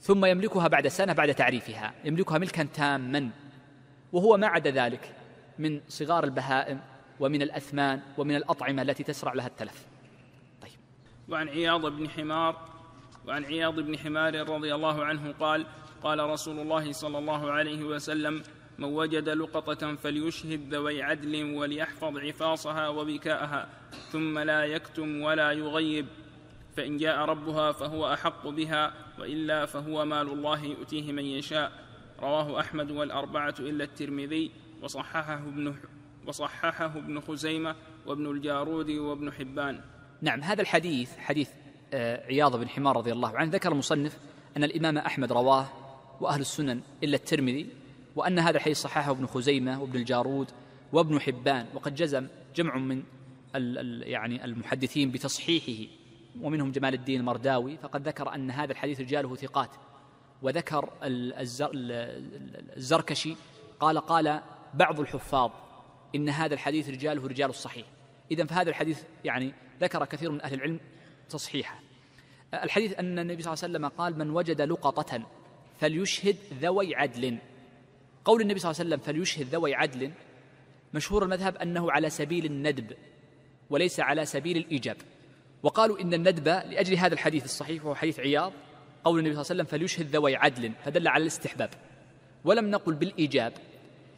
ثم يملكها بعد سنة بعد تعريفها يملكها ملكا تاما وهو ما عدا ذلك من صغار البهائم ومن الأثمان ومن الأطعمة التي تسرع لها التلف طيب وعن عياض بن حمار وعن عياض بن حمار رضي الله عنه قال قال رسول الله صلى الله عليه وسلم من وجد لقطة فليشهد ذوي عدل وليحفظ عفاصها وبكاءها ثم لا يكتم ولا يغيب فإن جاء ربها فهو أحق بها وإلا فهو مال الله يؤتيه من يشاء رواه أحمد والأربعة إلا الترمذي وصححه ابن وصححه ابن خزيمة وابن الجارود وابن حبان نعم هذا الحديث حديث آه، عياض بن حمار رضي الله عنه ذكر المصنف أن الإمام أحمد رواه وأهل السنن إلا الترمذي وأن هذا الحديث صححه ابن خزيمة وابن الجارود وابن حبان وقد جزم جمع من يعني المحدثين بتصحيحه ومنهم جمال الدين المرداوي فقد ذكر أن هذا الحديث رجاله ثقات وذكر الزركشي قال قال بعض الحفاظ إن هذا الحديث رجاله رجال الصحيح إذا فهذا الحديث يعني ذكر كثير من أهل العلم تصحيحه الحديث أن النبي صلى الله عليه وسلم قال من وجد لقطة فليشهد ذوي عدل قول النبي صلى الله عليه وسلم فليشهد ذوي عدل مشهور المذهب أنه على سبيل الندب وليس على سبيل الإيجاب وقالوا إن الندب لأجل هذا الحديث الصحيح وهو حديث عياض قول النبي صلى الله عليه وسلم فليشهد ذوي عدل فدل على الاستحباب ولم نقل بالإيجاب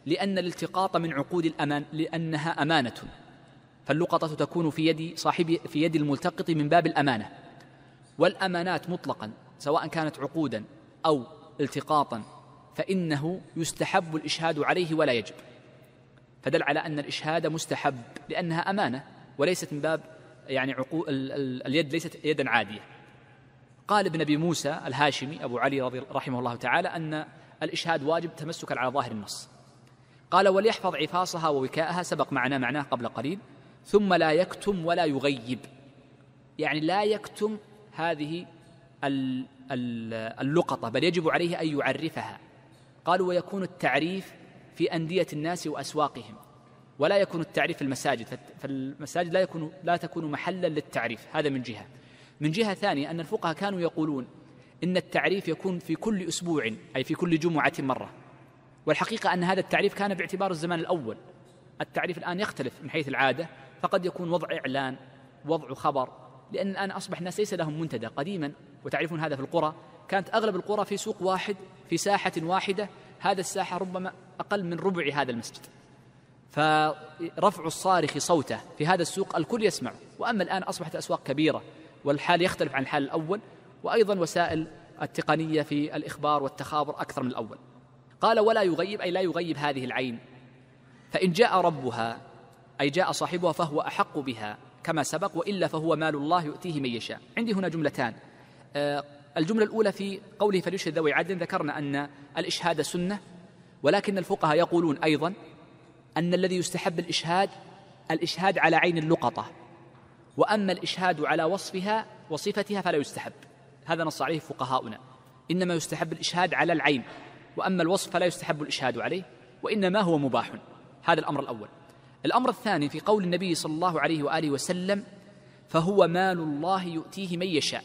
لأن الالتقاط من عقود الأمان لأنها أمانة فاللقطة تكون في يد صاحب في يد الملتقط من باب الأمانة والأمانات مطلقا سواء كانت عقودا أو التقاطا فإنه يستحب الإشهاد عليه ولا يجب فدل على أن الإشهاد مستحب لأنها أمانة وليست من باب يعني عقو ال ال اليد ليست يدا عادية قال ابن أبي موسى الهاشمي أبو علي رضي رحمه الله تعالى أن الإشهاد واجب تمسكا على ظاهر النص قال وليحفظ عفاصها ووكاءها سبق معنا معناه قبل قليل ثم لا يكتم ولا يغيب يعني لا يكتم هذه اللقطة بل يجب عليه أن يعرفها قالوا ويكون التعريف في أندية الناس وأسواقهم ولا يكون التعريف في المساجد فالمساجد لا يكون لا تكون محلا للتعريف هذا من جهة من جهة ثانية أن الفقهاء كانوا يقولون إن التعريف يكون في كل أسبوع أي في كل جمعة مرة والحقيقة أن هذا التعريف كان باعتبار الزمان الأول التعريف الآن يختلف من حيث العادة فقد يكون وضع إعلان وضع خبر لأن الآن أصبح الناس ليس لهم منتدى قديما وتعرفون هذا في القرى كانت أغلب القرى في سوق واحد في ساحة واحدة هذا الساحة ربما أقل من ربع هذا المسجد فرفع الصارخ صوته في هذا السوق الكل يسمع وأما الآن أصبحت أسواق كبيرة والحال يختلف عن الحال الأول وأيضا وسائل التقنية في الإخبار والتخابر أكثر من الأول قال ولا يغيب أي لا يغيب هذه العين فإن جاء ربها أي جاء صاحبها فهو أحق بها كما سبق وإلا فهو مال الله يؤتيه من يشاء عندي هنا جملتان آه، الجملة الأولى في قوله فليشهد ذوي عدل ذكرنا أن الإشهاد سنة ولكن الفقهاء يقولون أيضا أن الذي يستحب الإشهاد الإشهاد على عين اللقطة وأما الإشهاد على وصفها وصفتها فلا يستحب هذا نص عليه فقهاؤنا إنما يستحب الإشهاد على العين وأما الوصف فلا يستحب الإشهاد عليه وإنما هو مباح هذا الأمر الأول الأمر الثاني في قول النبي صلى الله عليه وآله وسلم فهو مال الله يؤتيه من يشاء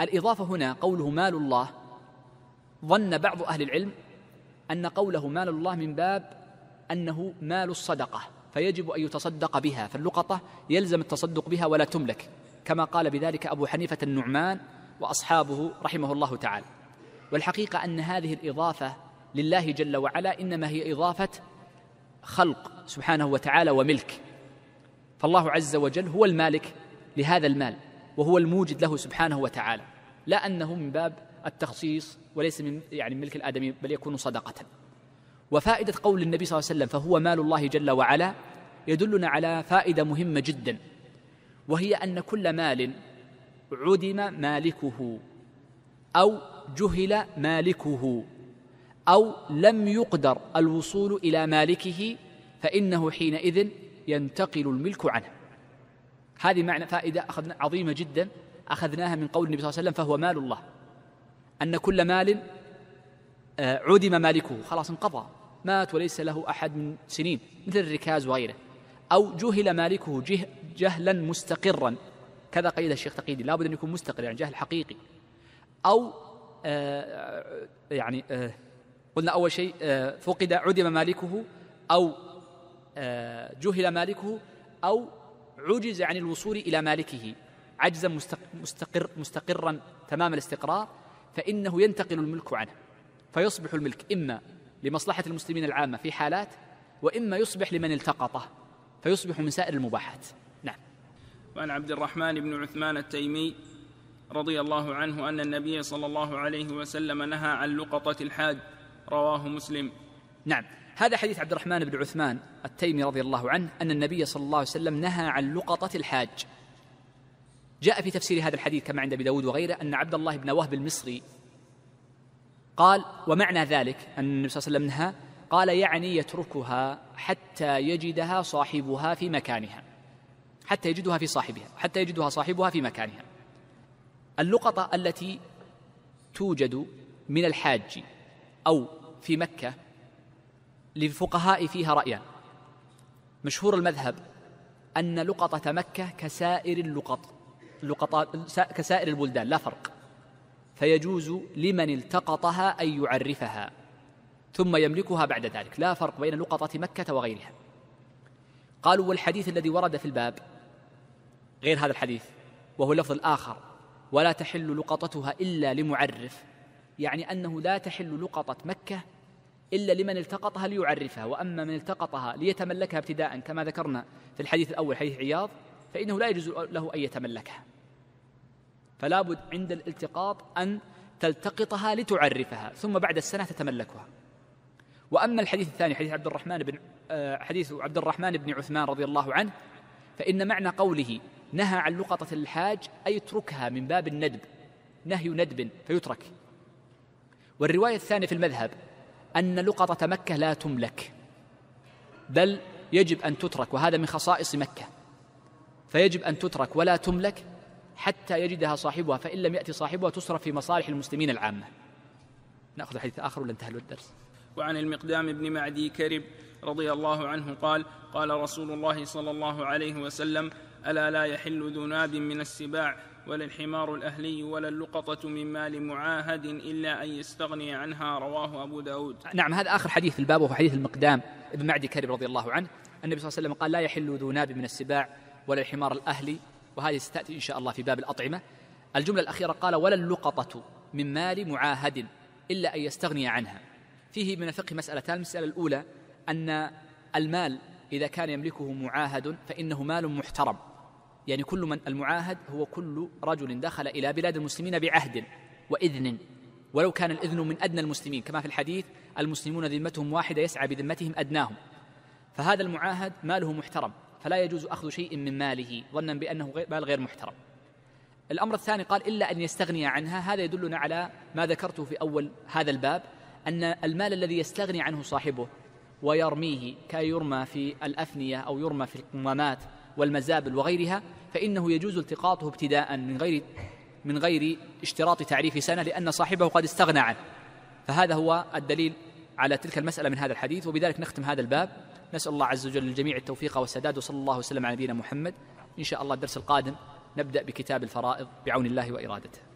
الإضافة هنا قوله مال الله ظن بعض أهل العلم أن قوله مال الله من باب أنه مال الصدقة فيجب أن يتصدق بها فاللقطة يلزم التصدق بها ولا تملك كما قال بذلك أبو حنيفة النعمان وأصحابه رحمه الله تعالى والحقيقة أن هذه الإضافة لله جل وعلا إنما هي إضافة خلق سبحانه وتعالى وملك فالله عز وجل هو المالك لهذا المال وهو الموجد له سبحانه وتعالى لا انه من باب التخصيص وليس من يعني ملك الادمي بل يكون صدقه وفائده قول النبي صلى الله عليه وسلم فهو مال الله جل وعلا يدلنا على فائده مهمه جدا وهي ان كل مال عدم مالكه او جهل مالكه او لم يقدر الوصول الى مالكه فانه حينئذ ينتقل الملك عنه هذه معنى فائده أخذنا عظيمه جدا اخذناها من قول النبي صلى الله عليه وسلم فهو مال الله ان كل مال آه، عدم مالكه خلاص انقضى مات وليس له احد من سنين مثل الركاز وغيره او جهل مالكه جه جهلا مستقرا كذا قيد الشيخ تقيدي لابد ان يكون مستقر يعني جهل حقيقي او آه يعني آه قلنا أول شيء آه، فقد عدم مالكه أو آه، جهل مالكه أو عجز عن الوصول إلى مالكه عجزا مستقر مستقرا تمام الاستقرار فإنه ينتقل الملك عنه فيصبح الملك إما لمصلحة المسلمين العامة في حالات وإما يصبح لمن التقطه فيصبح من سائر المباحات نعم وعن عبد الرحمن بن عثمان التيمي رضي الله عنه أن النبي صلى الله عليه وسلم نهى عن لقطة الحاج رواه مسلم نعم هذا حديث عبد الرحمن بن عثمان التيمي رضي الله عنه أن النبي صلى الله عليه وسلم نهى عن لقطة الحاج جاء في تفسير هذا الحديث كما عند أبي داود وغيره أن عبد الله بن وهب المصري قال ومعنى ذلك أن النبي صلى الله عليه وسلم نهى قال يعني يتركها حتى يجدها صاحبها في مكانها حتى يجدها في صاحبها حتى يجدها صاحبها في مكانها اللقطة التي توجد من الحاج أو في مكة للفقهاء فيها رأيان مشهور المذهب أن لقطة مكة كسائر اللقط لقطات كسائر البلدان لا فرق فيجوز لمن التقطها أن يعرفها ثم يملكها بعد ذلك لا فرق بين لقطة مكة وغيرها قالوا والحديث الذي ورد في الباب غير هذا الحديث وهو اللفظ الآخر ولا تحل لقطتها إلا لمعرف يعني أنه لا تحل لقطة مكة إلا لمن التقطها ليعرفها وأما من التقطها ليتملكها ابتداء كما ذكرنا في الحديث الأول حديث عياض فإنه لا يجوز له أن يتملكها فلا بد عند الالتقاط أن تلتقطها لتعرفها ثم بعد السنة تتملكها وأما الحديث الثاني حديث عبد الرحمن بن آه، حديث عبد الرحمن بن عثمان رضي الله عنه فإن معنى قوله نهى عن لقطة الحاج أي اتركها من باب الندب نهي ندب فيترك والرواية الثانية في المذهب أن لقطة مكة لا تملك بل يجب أن تترك وهذا من خصائص مكة فيجب أن تترك ولا تملك حتى يجدها صاحبها فإن لم يأتي صاحبها تصرف في مصالح المسلمين العامة نأخذ حديث آخر ولا انتهى الدرس وعن المقدام بن معدي كرب رضي الله عنه قال قال رسول الله صلى الله عليه وسلم ألا لا يحل ذو ناب من السباع ولا الحمار الأهلي ولا اللقطة من مال معاهد إلا أن يستغني عنها رواه أبو داود نعم هذا آخر حديث في الباب وهو حديث المقدام ابن معدي كرب رضي الله عنه النبي صلى الله عليه وسلم قال لا يحل ذو ناب من السباع ولا الحمار الأهلي وهذه ستأتي إن شاء الله في باب الأطعمة الجملة الأخيرة قال ولا اللقطة من مال معاهد إلا أن يستغني عنها فيه من الفقه مسألتان المسألة الأولى أن المال إذا كان يملكه معاهد فإنه مال محترم يعني كل من المعاهد هو كل رجل دخل إلى بلاد المسلمين بعهد وإذن ولو كان الإذن من أدنى المسلمين كما في الحديث المسلمون ذمتهم واحدة يسعى بذمتهم أدناهم فهذا المعاهد ماله محترم فلا يجوز أخذ شيء من ماله ظنا بأنه مال غير محترم الأمر الثاني قال إلا أن يستغني عنها هذا يدلنا على ما ذكرته في أول هذا الباب أن المال الذي يستغني عنه صاحبه ويرميه كي يرمى في الأفنية أو يرمى في القمامات والمزابل وغيرها فإنه يجوز التقاطه ابتداء من غير من غير اشتراط تعريف سنة لأن صاحبه قد استغنى عنه فهذا هو الدليل على تلك المسألة من هذا الحديث وبذلك نختم هذا الباب نسأل الله عز وجل للجميع التوفيق والسداد وصلى الله وسلم على نبينا محمد إن شاء الله الدرس القادم نبدأ بكتاب الفرائض بعون الله وإرادته